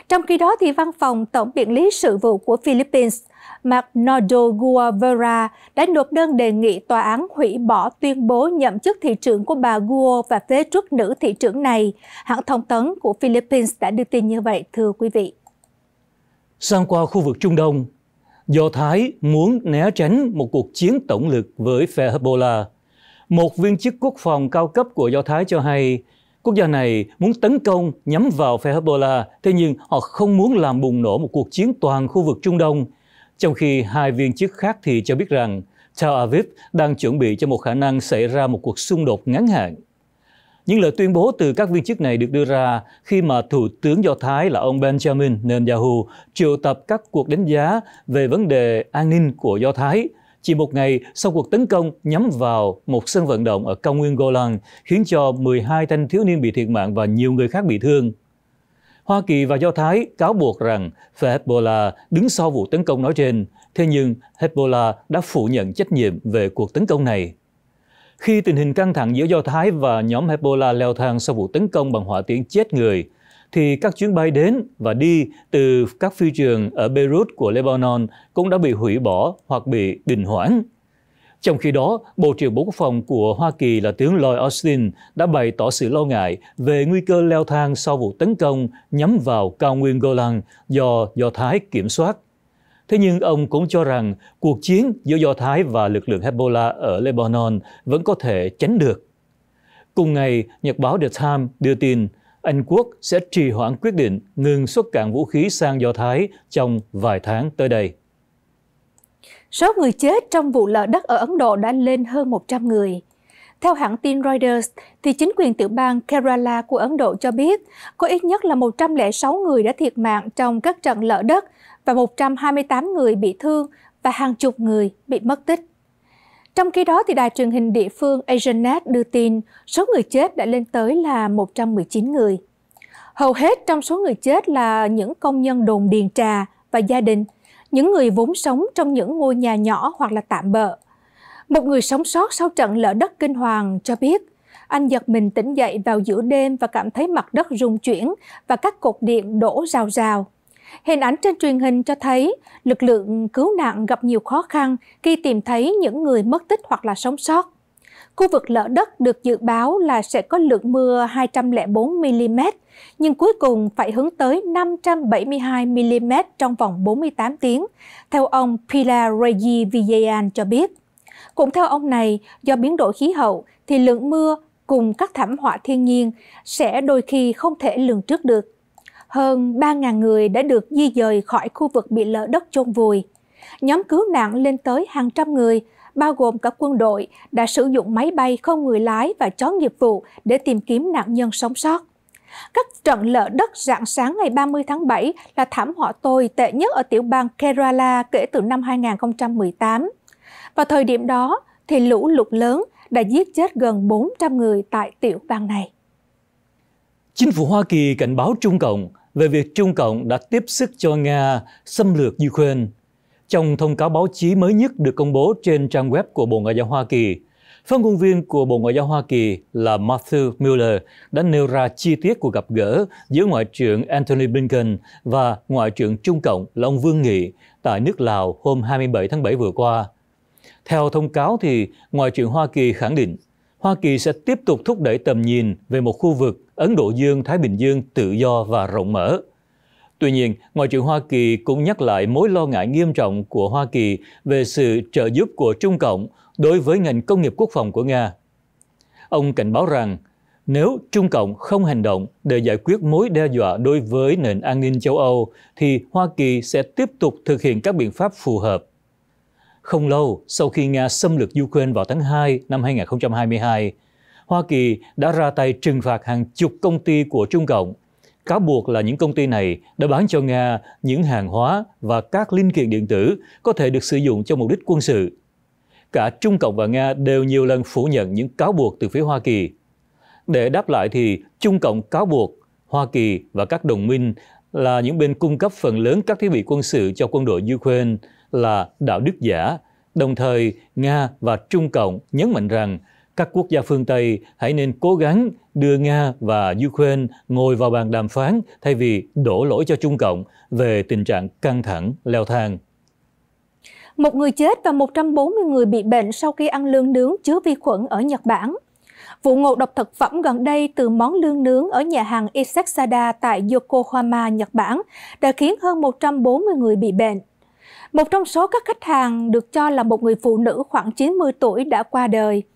S2: Trong khi đó, thì văn phòng Tổng biện lý sự vụ của Philippines, Magnodo Guavera đã nộp đơn đề nghị tòa án hủy bỏ tuyên bố nhậm chức thị trưởng của bà Guo và phế truất nữ thị trưởng này. Hãng thông tấn của Philippines đã đưa tin như vậy, thưa quý vị.
S1: Sang qua khu vực Trung Đông, Do Thái muốn né tránh một cuộc chiến tổng lực với phe Hezbollah. Một viên chức quốc phòng cao cấp của Do Thái cho hay Quốc gia này muốn tấn công nhắm vào phe Hezbollah, thế nhưng họ không muốn làm bùng nổ một cuộc chiến toàn khu vực Trung Đông. Trong khi hai viên chức khác thì cho biết rằng Tel Aviv đang chuẩn bị cho một khả năng xảy ra một cuộc xung đột ngắn hạn. Những lời tuyên bố từ các viên chức này được đưa ra khi mà Thủ tướng Do Thái là ông Benjamin Netanyahu triệu tập các cuộc đánh giá về vấn đề an ninh của Do Thái – chỉ một ngày sau cuộc tấn công nhắm vào một sân vận động ở cao nguyên Golan, khiến cho 12 thanh thiếu niên bị thiệt mạng và nhiều người khác bị thương. Hoa Kỳ và Do Thái cáo buộc rằng phe Hezbollah đứng sau vụ tấn công nói trên, thế nhưng Hezbollah đã phủ nhận trách nhiệm về cuộc tấn công này. Khi tình hình căng thẳng giữa Do Thái và nhóm Hezbollah leo thang sau vụ tấn công bằng hỏa tiễn chết người, thì các chuyến bay đến và đi từ các phi trường ở Beirut của Lebanon cũng đã bị hủy bỏ hoặc bị đình hoãn. Trong khi đó, Bộ trưởng Bộ Quốc phòng của Hoa Kỳ là tướng Lloyd Austin đã bày tỏ sự lo ngại về nguy cơ leo thang sau vụ tấn công nhắm vào cao nguyên Golan do Do Thái kiểm soát. Thế nhưng ông cũng cho rằng cuộc chiến giữa Do Thái và lực lượng Hezbollah ở Lebanon vẫn có thể tránh được. Cùng ngày, nhật báo The Times đưa tin anh Quốc sẽ trì hoãn quyết định ngừng xuất cảng vũ khí sang Do Thái trong vài tháng tới đây.
S2: Số người chết trong vụ lở đất ở Ấn Độ đã lên hơn 100 người. Theo hãng tin Reuters, thì chính quyền tiểu bang Kerala của Ấn Độ cho biết có ít nhất là 106 người đã thiệt mạng trong các trận lở đất và 128 người bị thương và hàng chục người bị mất tích. Trong khi đó, thì đài truyền hình địa phương Asianet đưa tin số người chết đã lên tới là 119 người. Hầu hết trong số người chết là những công nhân đồn điền trà và gia đình, những người vốn sống trong những ngôi nhà nhỏ hoặc là tạm bợ. Một người sống sót sau trận lở đất kinh hoàng cho biết, anh giật mình tỉnh dậy vào giữa đêm và cảm thấy mặt đất rung chuyển và các cột điện đổ rào rào. Hình ảnh trên truyền hình cho thấy lực lượng cứu nạn gặp nhiều khó khăn khi tìm thấy những người mất tích hoặc là sống sót. Khu vực lở đất được dự báo là sẽ có lượng mưa 204mm, nhưng cuối cùng phải hướng tới 572mm trong vòng 48 tiếng, theo ông Pilar Regi Villayan cho biết. Cũng theo ông này, do biến đổi khí hậu thì lượng mưa cùng các thảm họa thiên nhiên sẽ đôi khi không thể lường trước được hơn 3.000 người đã được di dời khỏi khu vực bị lở đất chôn vùi. Nhóm cứu nạn lên tới hàng trăm người, bao gồm cả quân đội, đã sử dụng máy bay không người lái và chó nghiệp vụ để tìm kiếm nạn nhân sống sót. Các trận lở đất rạng sáng ngày 30 tháng 7 là thảm họa tồi tệ nhất ở tiểu bang Kerala kể từ năm 2018. Vào thời điểm đó, thì lũ lụt lớn đã giết chết gần 400 người tại tiểu bang này.
S1: Chính phủ Hoa Kỳ cảnh báo Trung Cộng về việc Trung Cộng đã tiếp sức cho Nga xâm lược Ukraine. Trong thông cáo báo chí mới nhất được công bố trên trang web của Bộ Ngoại giao Hoa Kỳ, phát ngôn viên của Bộ Ngoại giao Hoa Kỳ là Matthew Miller đã nêu ra chi tiết của gặp gỡ giữa Ngoại trưởng Antony Blinken và Ngoại trưởng Trung Cộng là ông Vương Nghị tại nước Lào hôm 27 tháng 7 vừa qua. Theo thông cáo thì Ngoại trưởng Hoa Kỳ khẳng định Hoa Kỳ sẽ tiếp tục thúc đẩy tầm nhìn về một khu vực Ấn Độ Dương, Thái Bình Dương tự do và rộng mở. Tuy nhiên, Ngoại trưởng Hoa Kỳ cũng nhắc lại mối lo ngại nghiêm trọng của Hoa Kỳ về sự trợ giúp của Trung Cộng đối với ngành công nghiệp quốc phòng của Nga. Ông cảnh báo rằng, nếu Trung Cộng không hành động để giải quyết mối đe dọa đối với nền an ninh châu Âu, thì Hoa Kỳ sẽ tiếp tục thực hiện các biện pháp phù hợp. Không lâu sau khi Nga xâm lược Ukraine vào tháng 2 năm 2022, Hoa Kỳ đã ra tay trừng phạt hàng chục công ty của Trung Cộng, cáo buộc là những công ty này đã bán cho Nga những hàng hóa và các linh kiện điện tử có thể được sử dụng cho mục đích quân sự. Cả Trung Cộng và Nga đều nhiều lần phủ nhận những cáo buộc từ phía Hoa Kỳ. Để đáp lại thì Trung Cộng cáo buộc Hoa Kỳ và các đồng minh là những bên cung cấp phần lớn các thiết bị quân sự cho quân đội Ukraine là đạo đức giả. Đồng thời, Nga và Trung Cộng nhấn mạnh rằng các quốc gia phương Tây hãy nên cố gắng đưa Nga và Ukraine ngồi vào bàn đàm phán thay vì đổ lỗi cho Trung Cộng về tình trạng căng thẳng, leo thang.
S2: Một người chết và 140 người bị bệnh sau khi ăn lương nướng chứa vi khuẩn ở Nhật Bản. Vụ ngộ độc thực phẩm gần đây từ món lương nướng ở nhà hàng Isexada tại Yokohama, Nhật Bản đã khiến hơn 140 người bị bệnh. Một trong số các khách hàng được cho là một người phụ nữ khoảng 90 tuổi đã qua đời –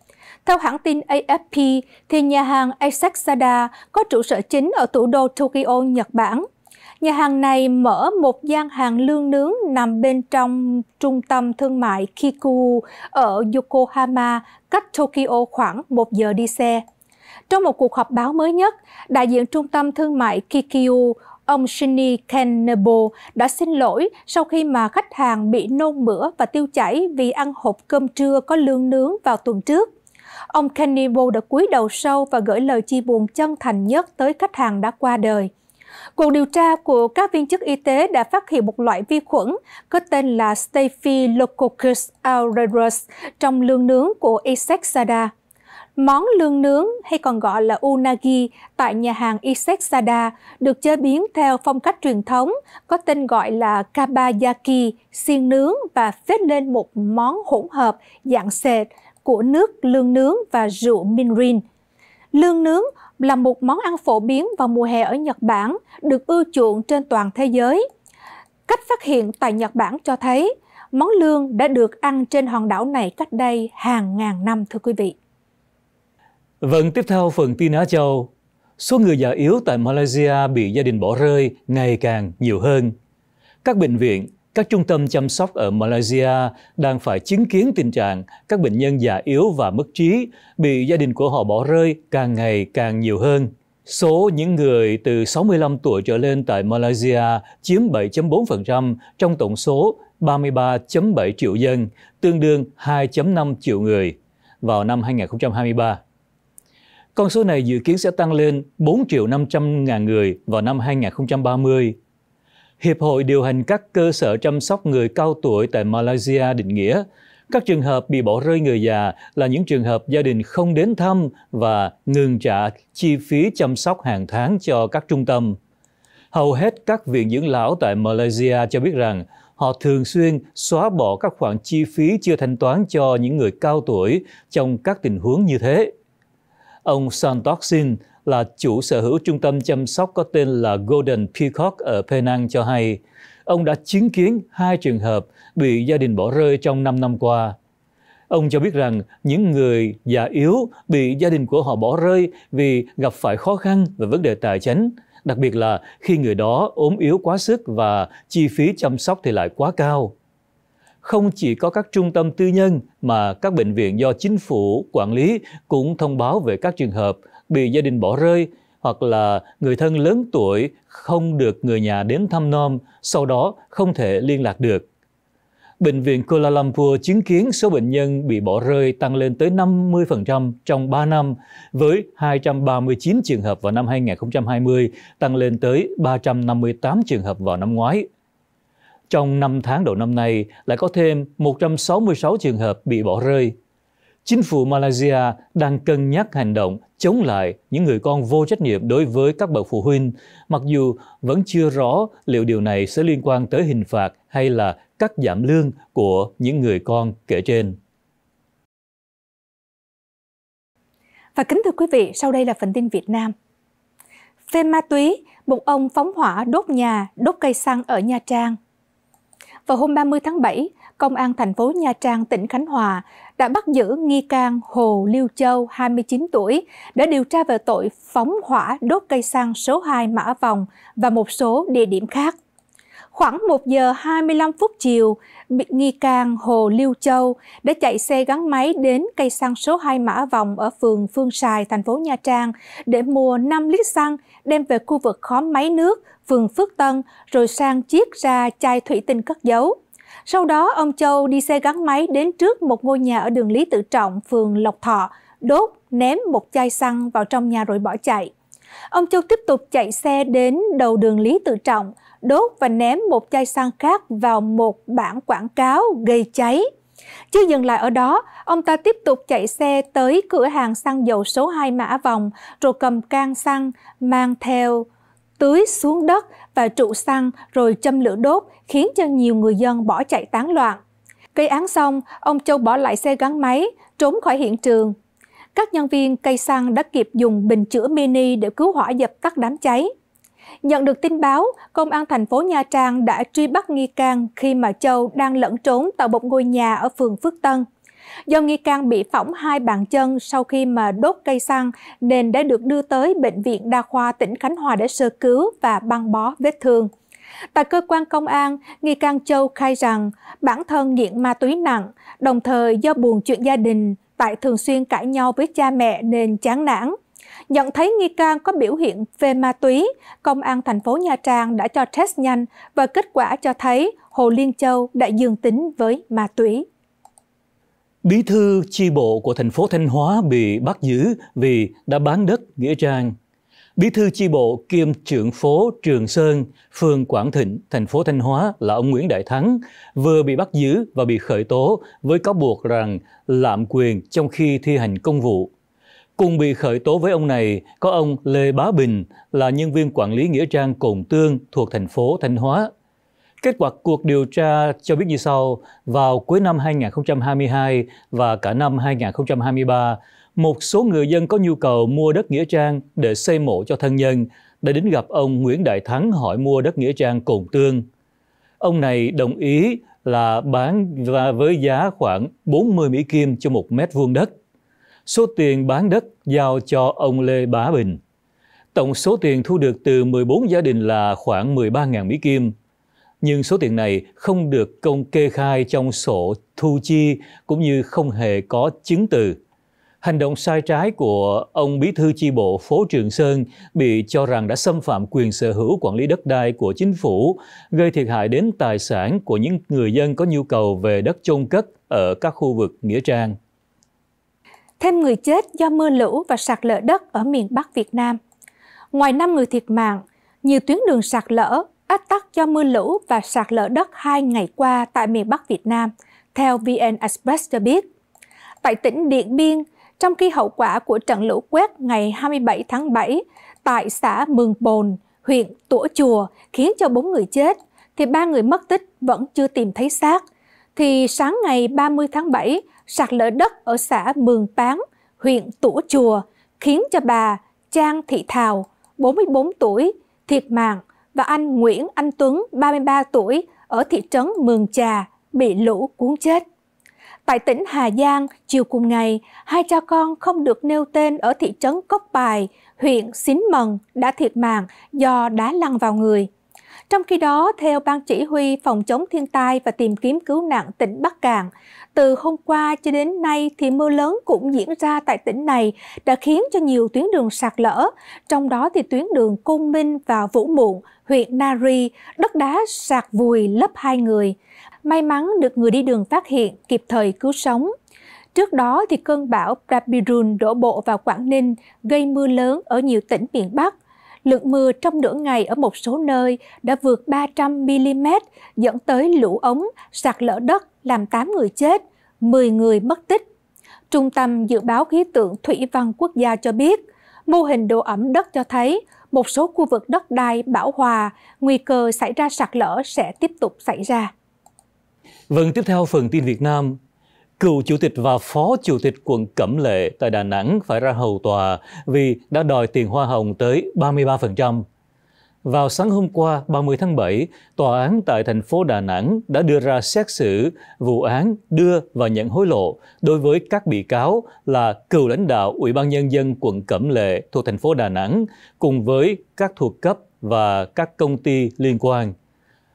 S2: theo hãng tin AFP, thì nhà hàng Asakusa có trụ sở chính ở thủ đô Tokyo, Nhật Bản. Nhà hàng này mở một gian hàng lương nướng nằm bên trong trung tâm thương mại Kiku ở Yokohama, cách Tokyo khoảng 1 giờ đi xe. Trong một cuộc họp báo mới nhất, đại diện trung tâm thương mại Kikyu, ông Shinny Kanebo đã xin lỗi sau khi mà khách hàng bị nôn mửa và tiêu chảy vì ăn hộp cơm trưa có lương nướng vào tuần trước. Ông Kenny Bull đã cúi đầu sâu và gửi lời chia buồn chân thành nhất tới khách hàng đã qua đời. Cuộc điều tra của các viên chức y tế đã phát hiện một loại vi khuẩn có tên là Staphylococcus aureus trong lương nướng của Isaac Món lương nướng hay còn gọi là unagi tại nhà hàng Isaac được chế biến theo phong cách truyền thống có tên gọi là kabayaki, xiên nướng và phết lên một món hỗn hợp dạng sệt của nước lương nướng và rượu minrin. Lương nướng là một món ăn phổ biến vào mùa hè ở Nhật Bản, được ưa chuộng trên toàn thế giới. Cách phát hiện tại Nhật Bản cho thấy món lương đã được ăn trên hòn đảo này cách đây hàng ngàn năm thưa quý vị.
S1: Vâng, tiếp theo phần tin Á Châu. Số người già yếu tại Malaysia bị gia đình bỏ rơi ngày càng nhiều hơn. Các bệnh viện, các trung tâm chăm sóc ở Malaysia đang phải chứng kiến tình trạng các bệnh nhân già yếu và mất trí bị gia đình của họ bỏ rơi càng ngày càng nhiều hơn. Số những người từ 65 tuổi trở lên tại Malaysia chiếm 7.4% trong tổng số 33.7 triệu dân, tương đương 2.5 triệu người vào năm 2023. Con số này dự kiến sẽ tăng lên 4 triệu 500 ngàn người vào năm 2030 Hiệp hội điều hành các cơ sở chăm sóc người cao tuổi tại Malaysia định nghĩa các trường hợp bị bỏ rơi người già là những trường hợp gia đình không đến thăm và ngừng trả chi phí chăm sóc hàng tháng cho các trung tâm. Hầu hết các viện dưỡng lão tại Malaysia cho biết rằng họ thường xuyên xóa bỏ các khoản chi phí chưa thanh toán cho những người cao tuổi trong các tình huống như thế. Ông Singh là chủ sở hữu trung tâm chăm sóc có tên là Golden Peacock ở Penang cho hay, ông đã chứng kiến hai trường hợp bị gia đình bỏ rơi trong 5 năm qua. Ông cho biết rằng những người già yếu bị gia đình của họ bỏ rơi vì gặp phải khó khăn về vấn đề tài chính, đặc biệt là khi người đó ốm yếu quá sức và chi phí chăm sóc thì lại quá cao. Không chỉ có các trung tâm tư nhân mà các bệnh viện do chính phủ quản lý cũng thông báo về các trường hợp bị gia đình bỏ rơi hoặc là người thân lớn tuổi không được người nhà đến thăm nom, sau đó không thể liên lạc được. Bệnh viện Kuala Lumpur chứng kiến số bệnh nhân bị bỏ rơi tăng lên tới 50% trong 3 năm, với 239 trường hợp vào năm 2020, tăng lên tới 358 trường hợp vào năm ngoái. Trong 5 tháng đầu năm nay, lại có thêm 166 trường hợp bị bỏ rơi chính phủ Malaysia đang cân nhắc hành động chống lại những người con vô trách nhiệm đối với các bậc phụ huynh, mặc dù vẫn chưa rõ liệu điều này sẽ liên quan tới hình phạt hay là cắt giảm lương của những người con kể trên.
S2: Và kính thưa quý vị, sau đây là phần tin Việt Nam. Phê ma túy, một ông phóng hỏa đốt nhà, đốt cây xăng ở Nha Trang. Vào hôm 30 tháng 7, Công an thành phố Nha Trang, tỉnh Khánh Hòa đã bắt giữ nghi can Hồ Liêu Châu, 29 tuổi, để điều tra về tội phóng hỏa đốt cây xăng số 2 Mã Vòng và một số địa điểm khác. Khoảng 1 giờ 25 phút chiều, bị nghi can Hồ Liêu Châu đã chạy xe gắn máy đến cây xăng số 2 Mã Vòng ở phường Phương Sài, thành phố Nha Trang để mua 5 lít xăng đem về khu vực khóm máy nước, phường Phước Tân rồi sang chiếc ra chai thủy tinh cất giấu. Sau đó, ông Châu đi xe gắn máy đến trước một ngôi nhà ở đường Lý Tự Trọng, phường Lộc Thọ, đốt, ném một chai xăng vào trong nhà rồi bỏ chạy. Ông Châu tiếp tục chạy xe đến đầu đường Lý Tự Trọng, đốt và ném một chai xăng khác vào một bảng quảng cáo gây cháy. Chưa dừng lại ở đó, ông ta tiếp tục chạy xe tới cửa hàng xăng dầu số 2 Mã Vòng, rồi cầm can xăng, mang theo tưới xuống đất và trụ xăng rồi châm lửa đốt khiến cho nhiều người dân bỏ chạy tán loạn. Gây án xong, ông Châu bỏ lại xe gắn máy, trốn khỏi hiện trường. Các nhân viên cây xăng đã kịp dùng bình chữa mini để cứu hỏa dập tắt đám cháy. Nhận được tin báo, công an thành phố Nha Trang đã truy bắt nghi can khi mà Châu đang lẫn trốn tại một ngôi nhà ở phường Phước Tân. Do nghi can bị phỏng hai bàn chân sau khi mà đốt cây xăng nên đã được đưa tới Bệnh viện Đa khoa tỉnh Khánh Hòa để sơ cứu và băng bó vết thương. Tại cơ quan công an, nghi can Châu khai rằng bản thân nghiện ma túy nặng, đồng thời do buồn chuyện gia đình, tại thường xuyên cãi nhau với cha mẹ nên chán nản. Nhận thấy nghi can có biểu hiện về ma túy, Công an thành phố Nha Trang đã cho test nhanh và kết quả cho thấy Hồ Liên Châu đã dương tính với ma túy.
S1: Bí thư chi bộ của thành phố Thanh Hóa bị bắt giữ vì đã bán đất Nghĩa Trang. Bí thư chi bộ kiêm trưởng phố Trường Sơn, phường Quảng Thịnh, thành phố Thanh Hóa là ông Nguyễn Đại Thắng vừa bị bắt giữ và bị khởi tố với cáo buộc rằng lạm quyền trong khi thi hành công vụ. Cùng bị khởi tố với ông này có ông Lê Bá Bình là nhân viên quản lý Nghĩa Trang Cồn Tương thuộc thành phố Thanh Hóa Kết quả cuộc điều tra cho biết như sau, vào cuối năm 2022 và cả năm 2023, một số người dân có nhu cầu mua đất Nghĩa Trang để xây mộ cho thân nhân đã đến gặp ông Nguyễn Đại Thắng hỏi mua đất Nghĩa Trang Cồn Tương. Ông này đồng ý là bán và với giá khoảng 40 Mỹ Kim cho một mét vuông đất. Số tiền bán đất giao cho ông Lê Bá Bình. Tổng số tiền thu được từ 14 gia đình là khoảng 13.000 Mỹ Kim nhưng số tiền này không được công kê khai trong sổ thu chi cũng như không hề có chứng từ. Hành động sai trái của ông bí thư chi bộ phố Trường Sơn bị cho rằng đã xâm phạm quyền sở hữu quản lý đất đai của chính phủ, gây thiệt hại đến tài sản của những người dân có nhu cầu về đất chôn cất ở các khu vực nghĩa trang.
S2: Thêm người chết do mưa lũ và sạt lở đất ở miền Bắc Việt Nam. Ngoài 5 người thiệt mạng, nhiều tuyến đường sạt lở ách tắc do mưa lũ và sạt lở đất hai ngày qua tại miền Bắc Việt Nam, theo VN Express cho biết. Tại tỉnh Điện Biên, trong khi hậu quả của trận lũ quét ngày 27 tháng 7 tại xã Mường Bồn, huyện Tủa Chùa khiến cho bốn người chết, thì ba người mất tích vẫn chưa tìm thấy xác. Thì sáng ngày 30 tháng 7, sạt lở đất ở xã Mường Pán, huyện Tủa Chùa khiến cho bà Trang Thị Thào, 44 tuổi, thiệt mạng và anh Nguyễn Anh Tuấn, 33 tuổi, ở thị trấn Mường Trà, bị lũ cuốn chết. Tại tỉnh Hà Giang, chiều cùng ngày, hai cha con không được nêu tên ở thị trấn Cốc Bài, huyện Xín Mần đã thiệt mạng do đá lăn vào người. Trong khi đó, theo Ban Chỉ huy Phòng chống thiên tai và tìm kiếm cứu nạn tỉnh Bắc Cạn, từ hôm qua cho đến nay thì mưa lớn cũng diễn ra tại tỉnh này đã khiến cho nhiều tuyến đường sạt lở, trong đó thì tuyến đường Côn Minh và Vũ Muộn, huyện Nari, đất đá sạt vùi lấp hai người. May mắn được người đi đường phát hiện kịp thời cứu sống. Trước đó thì cơn bão Prabirun đổ bộ vào Quảng Ninh gây mưa lớn ở nhiều tỉnh miền Bắc – lượng mưa trong nửa ngày ở một số nơi đã vượt 300mm, dẫn tới lũ ống, sạt lở đất làm 8 người chết, 10 người mất tích. Trung tâm Dự báo Khí tượng Thủy văn Quốc gia cho biết, mô hình độ ẩm đất cho thấy một số khu vực đất đai bão hòa, nguy cơ xảy ra sạt lở sẽ tiếp tục xảy ra.
S1: Vâng, tiếp theo phần tin Việt Nam cựu chủ tịch và phó chủ tịch quận Cẩm Lệ tại Đà Nẵng phải ra hầu tòa vì đã đòi tiền hoa hồng tới 33%. Vào sáng hôm qua, 30 tháng 7, tòa án tại thành phố Đà Nẵng đã đưa ra xét xử vụ án đưa và nhận hối lộ đối với các bị cáo là cựu lãnh đạo Ủy ban nhân dân quận Cẩm Lệ thuộc thành phố Đà Nẵng cùng với các thuộc cấp và các công ty liên quan.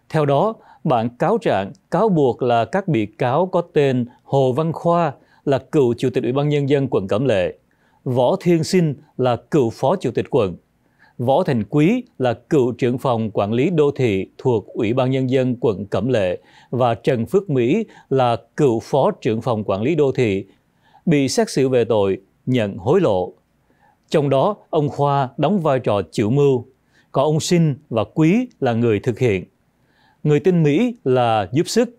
S1: Theo đó, bản cáo trạng cáo buộc là các bị cáo có tên Hồ Văn Khoa là cựu chủ tịch Ủy ban nhân dân quận Cẩm Lệ, Võ Thiên Sinh là cựu phó chủ tịch quận, Võ Thành Quý là cựu trưởng phòng quản lý đô thị thuộc Ủy ban nhân dân quận Cẩm Lệ và Trần Phước Mỹ là cựu phó trưởng phòng quản lý đô thị bị xét xử về tội nhận hối lộ. Trong đó, ông Khoa đóng vai trò chủ mưu, có ông Sinh và Quý là người thực hiện người tin Mỹ là giúp sức.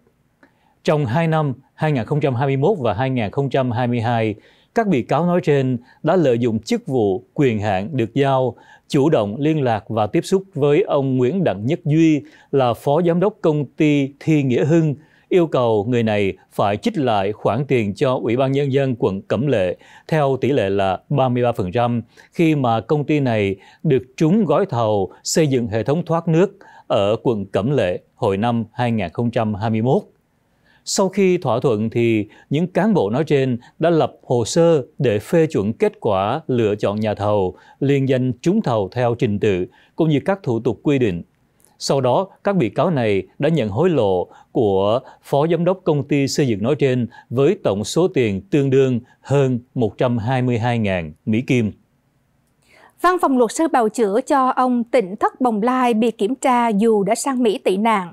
S1: Trong hai năm 2021 và 2022, các bị cáo nói trên đã lợi dụng chức vụ, quyền hạn được giao, chủ động liên lạc và tiếp xúc với ông Nguyễn Đặng Nhất Duy là phó giám đốc công ty Thi Nghĩa Hưng, yêu cầu người này phải trích lại khoản tiền cho Ủy ban Nhân dân quận Cẩm Lệ theo tỷ lệ là 33% khi mà công ty này được trúng gói thầu xây dựng hệ thống thoát nước ở quận Cẩm Lệ hồi năm 2021. Sau khi thỏa thuận thì những cán bộ nói trên đã lập hồ sơ để phê chuẩn kết quả lựa chọn nhà thầu, liên danh trúng thầu theo trình tự cũng như các thủ tục quy định. Sau đó, các bị cáo này đã nhận hối lộ của phó giám đốc công ty xây dựng nói trên với tổng số tiền tương đương hơn 122.000 Mỹ Kim.
S2: Văn phòng luật sư bào chữa cho ông Tịnh Thất Bồng Lai bị kiểm tra dù đã sang Mỹ tị nạn.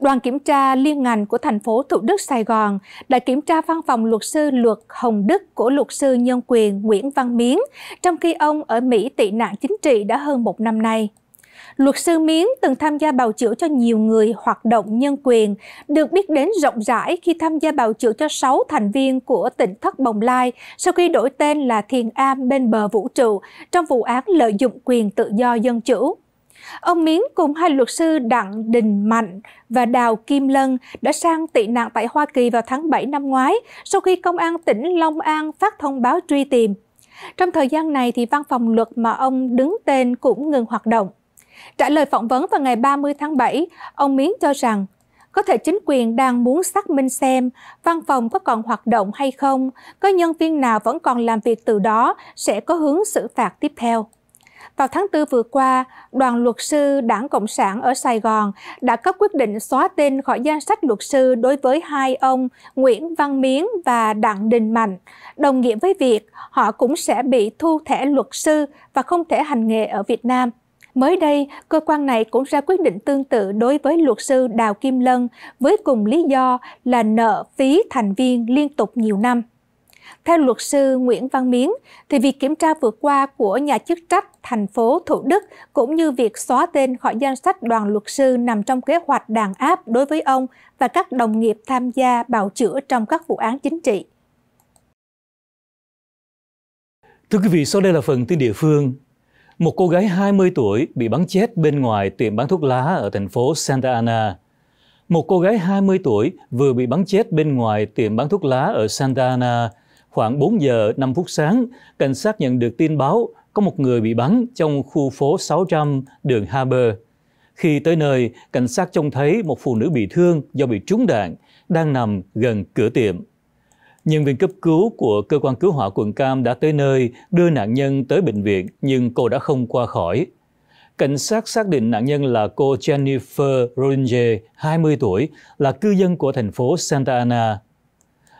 S2: Đoàn kiểm tra liên ngành của thành phố Thủ Đức Sài Gòn đã kiểm tra văn phòng luật sư luật Hồng Đức của luật sư nhân quyền Nguyễn Văn Miến, trong khi ông ở Mỹ tị nạn chính trị đã hơn một năm nay. Luật sư Miến từng tham gia bào chữa cho nhiều người hoạt động nhân quyền, được biết đến rộng rãi khi tham gia bào chữa cho 6 thành viên của tỉnh Thất Bồng Lai sau khi đổi tên là Thiền Am bên bờ vũ trụ trong vụ án lợi dụng quyền tự do dân chủ. Ông Miến cùng hai luật sư Đặng Đình Mạnh và Đào Kim Lân đã sang tị nạn tại Hoa Kỳ vào tháng 7 năm ngoái sau khi Công an tỉnh Long An phát thông báo truy tìm. Trong thời gian này, thì văn phòng luật mà ông đứng tên cũng ngừng hoạt động. Trả lời phỏng vấn vào ngày 30 tháng 7, ông Miến cho rằng có thể chính quyền đang muốn xác minh xem văn phòng có còn hoạt động hay không, có nhân viên nào vẫn còn làm việc từ đó sẽ có hướng xử phạt tiếp theo. Vào tháng 4 vừa qua, đoàn luật sư Đảng Cộng sản ở Sài Gòn đã cấp quyết định xóa tên khỏi danh sách luật sư đối với hai ông Nguyễn Văn Miến và Đặng Đình Mạnh, đồng nghĩa với việc họ cũng sẽ bị thu thẻ luật sư và không thể hành nghề ở Việt Nam. Mới đây, cơ quan này cũng ra quyết định tương tự đối với luật sư Đào Kim Lân với cùng lý do là nợ phí thành viên liên tục nhiều năm. Theo luật sư Nguyễn Văn Miến, thì việc kiểm tra vừa qua của nhà chức trách thành phố Thủ Đức cũng như việc xóa tên khỏi danh sách đoàn luật sư nằm trong kế hoạch đàn áp đối với ông và các đồng nghiệp tham gia bào chữa trong các vụ án chính trị.
S1: Thưa quý vị, sau đây là phần tin địa phương một cô gái 20 tuổi bị bắn chết bên ngoài tiệm bán thuốc lá ở thành phố Santa Ana. Một cô gái 20 tuổi vừa bị bắn chết bên ngoài tiệm bán thuốc lá ở Santa Ana. Khoảng 4 giờ 5 phút sáng, cảnh sát nhận được tin báo có một người bị bắn trong khu phố 600 đường Haber. Khi tới nơi, cảnh sát trông thấy một phụ nữ bị thương do bị trúng đạn đang nằm gần cửa tiệm. Nhân viên cấp cứu của cơ quan cứu hỏa quận Cam đã tới nơi đưa nạn nhân tới bệnh viện nhưng cô đã không qua khỏi. Cảnh sát xác định nạn nhân là cô Jennifer Rollinger, 20 tuổi, là cư dân của thành phố Santa Ana.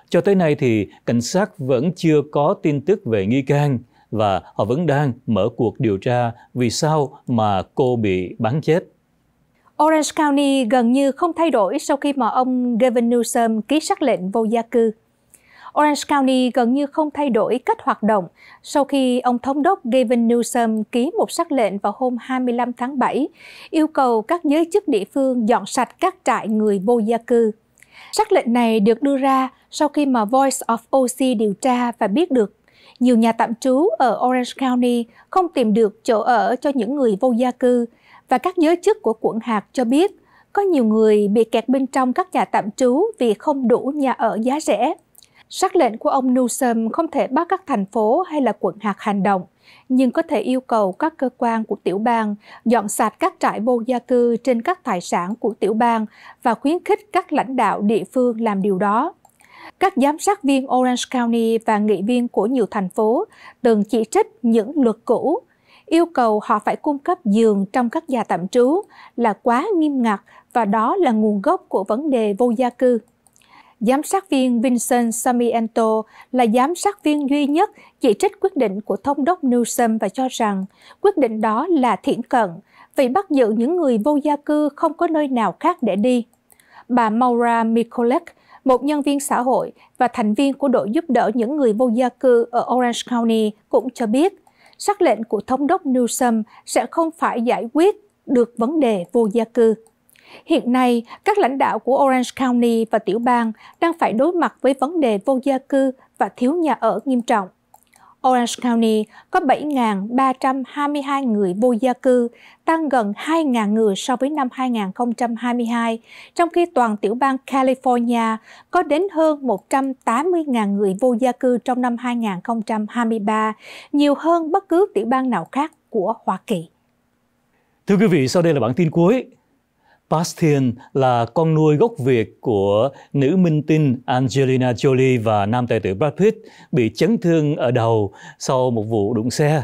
S1: Cho tới nay thì cảnh sát vẫn chưa có tin tức về nghi can và họ vẫn đang mở cuộc điều tra vì sao mà cô bị bắn chết.
S2: Orange County gần như không thay đổi sau khi mà ông Gavin Newsom ký sắc lệnh vô gia cư Orange County gần như không thay đổi cách hoạt động sau khi ông thống đốc Gavin Newsom ký một sắc lệnh vào hôm 25 tháng 7 yêu cầu các giới chức địa phương dọn sạch các trại người vô gia cư. Sắc lệnh này được đưa ra sau khi mà Voice of OC điều tra và biết được nhiều nhà tạm trú ở Orange County không tìm được chỗ ở cho những người vô gia cư và các giới chức của quận hạt cho biết có nhiều người bị kẹt bên trong các nhà tạm trú vì không đủ nhà ở giá rẻ. Sắc lệnh của ông Newsom không thể bắt các thành phố hay là quận hạt hành động, nhưng có thể yêu cầu các cơ quan của tiểu bang dọn sạch các trại vô gia cư trên các tài sản của tiểu bang và khuyến khích các lãnh đạo địa phương làm điều đó. Các giám sát viên Orange County và nghị viên của nhiều thành phố từng chỉ trích những luật cũ yêu cầu họ phải cung cấp giường trong các nhà tạm trú là quá nghiêm ngặt và đó là nguồn gốc của vấn đề vô gia cư giám sát viên Vincent Samiento là giám sát viên duy nhất chỉ trích quyết định của Thống đốc Newsom và cho rằng quyết định đó là thiển cận vì bắt giữ những người vô gia cư không có nơi nào khác để đi. Bà Maura Mikolek, một nhân viên xã hội và thành viên của đội giúp đỡ những người vô gia cư ở Orange County cũng cho biết, sắc lệnh của Thống đốc Newsom sẽ không phải giải quyết được vấn đề vô gia cư. Hiện nay, các lãnh đạo của Orange County và tiểu bang đang phải đối mặt với vấn đề vô gia cư và thiếu nhà ở nghiêm trọng. Orange County có 7.322 người vô gia cư, tăng gần 2.000 người so với năm 2022, trong khi toàn tiểu bang California có đến hơn 180.000 người vô gia cư trong năm 2023, nhiều hơn bất cứ tiểu bang nào khác của Hoa Kỳ.
S1: Thưa quý vị, sau đây là bản tin cuối Bastien là con nuôi gốc Việt của nữ minh tinh Angelina Jolie và nam tài tử Brad Pitt bị chấn thương ở đầu sau một vụ đụng xe.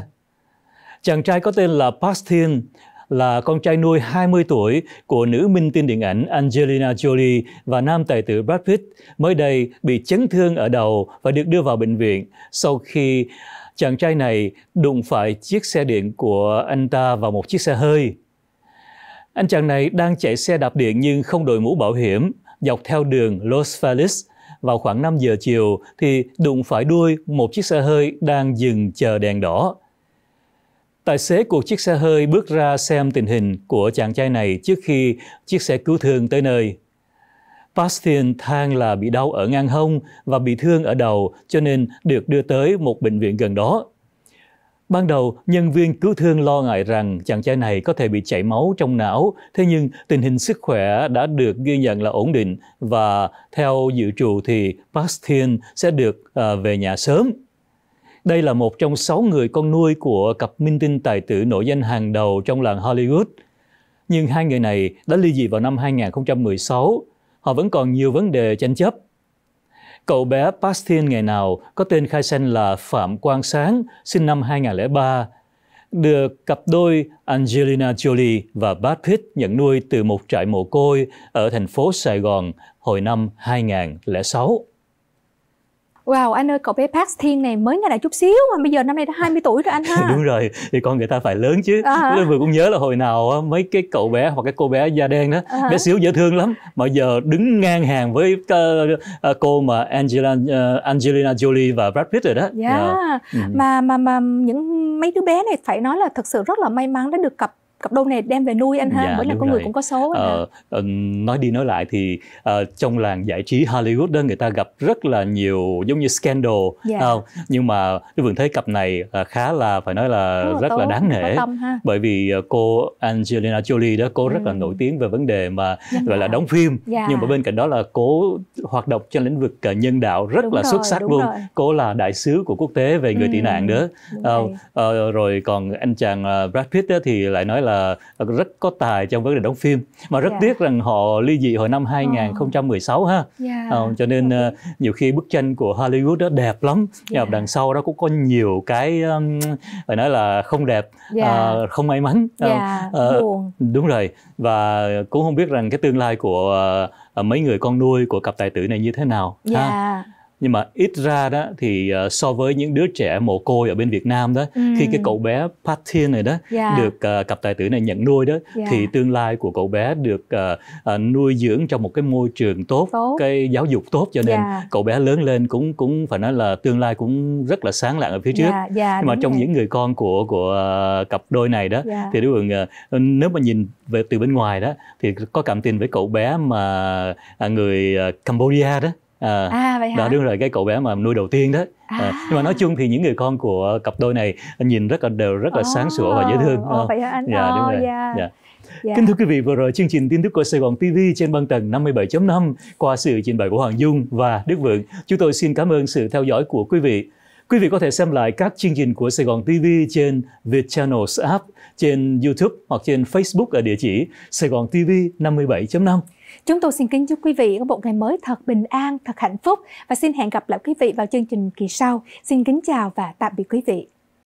S1: Chàng trai có tên là Bastien là con trai nuôi 20 tuổi của nữ minh tinh điện ảnh Angelina Jolie và nam tài tử Brad Pitt mới đây bị chấn thương ở đầu và được đưa vào bệnh viện sau khi chàng trai này đụng phải chiếc xe điện của anh ta vào một chiếc xe hơi. Anh chàng này đang chạy xe đạp điện nhưng không đội mũ bảo hiểm dọc theo đường Los Feliz vào khoảng 5 giờ chiều thì đụng phải đuôi một chiếc xe hơi đang dừng chờ đèn đỏ. Tài xế của chiếc xe hơi bước ra xem tình hình của chàng trai này trước khi chiếc xe cứu thương tới nơi. Bastian than là bị đau ở ngang hông và bị thương ở đầu cho nên được đưa tới một bệnh viện gần đó. Ban đầu, nhân viên cứu thương lo ngại rằng chàng trai này có thể bị chảy máu trong não, thế nhưng tình hình sức khỏe đã được ghi nhận là ổn định và theo dự trù thì Bastien sẽ được ờ, về nhà sớm. Đây là một trong sáu người con nuôi của cặp minh tinh tài tử nổi danh hàng đầu trong làng Hollywood. Nhưng hai người này đã ly dị vào năm 2016. Họ vẫn còn nhiều vấn đề tranh chấp Cậu bé Pastin ngày nào có tên khai sinh là Phạm Quang Sáng, sinh năm 2003, được cặp đôi Angelina Jolie và Brad Pitt nhận nuôi từ một trại mồ côi ở thành phố Sài Gòn hồi năm 2006.
S2: Wow, anh ơi, cậu bé Pax Thiên này mới nghe đã chút xíu mà bây giờ năm nay đã 20 tuổi rồi anh ha.
S1: Đúng rồi, thì con người ta phải lớn chứ. À. Lê vừa cũng nhớ là hồi nào mấy cái cậu bé hoặc cái cô bé da đen đó, à. bé xíu dễ thương lắm mà giờ đứng ngang hàng với ờ, ờ, cô mà Angela ờ, Angelina Jolie và Brad Pitt rồi đó. Yeah. Yeah.
S2: Dạ. Ừ. Mà mà mà những mấy đứa bé này phải nói là thật sự rất là may mắn đã được cặp cặp đôi này đem về nuôi anh ha dạ, bởi là con người cũng có số anh ờ,
S1: ha. Ờ, nói đi nói lại thì uh, trong làng giải trí Hollywood đó người ta gặp rất là nhiều giống như scandal dạ. uh, nhưng mà tôi vẫn thấy cặp này uh, khá là phải nói là rất, rất tốt, là đáng nể tâm, ha. bởi vì uh, cô Angelina Jolie đó cô rất là ừ. nổi tiếng về vấn đề mà nhân gọi là đóng phim dạ. nhưng mà bên cạnh đó là cô hoạt động trong lĩnh vực uh, nhân đạo rất đúng là rồi, xuất sắc luôn rồi. cô là đại sứ của quốc tế về người ừ. tị nạn nữa uh, uh, rồi còn anh chàng uh, Brad Pitt thì lại nói là là rất có tài trong vấn đề đóng phim mà rất yeah. Dạ. tiếc rằng họ ly dị hồi năm 2016 ờ. oh. ha yeah. Dạ. à, ờ, cho nên okay. Ờ, uh, nhiều khi bức tranh của Hollywood đó đẹp lắm nhưng yeah. Dạ. đằng sau đó cũng có nhiều cái um, phải nói là không đẹp yeah. uh, không may mắn yeah. uh, buồn đúng rồi và cũng không biết rằng cái tương lai của uh, mấy người con nuôi của cặp tài tử này như thế nào yeah. ha nhưng mà ít ra đó thì uh, so với những đứa trẻ mồ côi ở bên Việt Nam đó ừ. khi cái cậu bé Patin này đó yeah. Dạ. được uh, cặp tài tử này nhận nuôi đó yeah. Dạ. thì tương lai của cậu bé được uh, uh, nuôi dưỡng trong một cái môi trường tốt, tốt. cái giáo dục tốt cho nên yeah. Dạ. cậu bé lớn lên cũng cũng phải nói là tương lai cũng rất là sáng lạng ở phía trước yeah. Yeah, nhưng mà trong vậy. những người con của của uh, cặp đôi này đó yeah. thì đối tượng uh, nếu mà nhìn về từ bên ngoài đó thì có cảm tình với cậu bé mà uh, người uh, Cambodia đó à, à vậy hả? đó đúng rồi cái cậu bé mà nuôi đầu tiên đó à. À, nhưng mà nói chung thì những người con của cặp đôi này nhìn rất là đều rất là oh, sáng sủa và dễ thương oh, vậy hả anh dạ đúng rồi yeah. Yeah. Yeah. Kính thưa quý vị, vừa rồi chương trình tin tức của Sài Gòn TV trên băng tầng 57.5 qua sự trình bày của Hoàng Dung và Đức Vượng. Chúng tôi xin cảm ơn sự theo dõi của quý vị. Quý vị có thể xem lại các chương trình của Sài Gòn TV trên Việt Vietchannels app, trên YouTube hoặc trên Facebook ở địa chỉ Sài Gòn TV 57.5.
S2: Chúng tôi xin kính chúc quý vị có một ngày mới thật bình an, thật hạnh phúc và xin hẹn gặp lại quý vị vào chương trình kỳ sau. Xin kính chào và tạm biệt quý vị.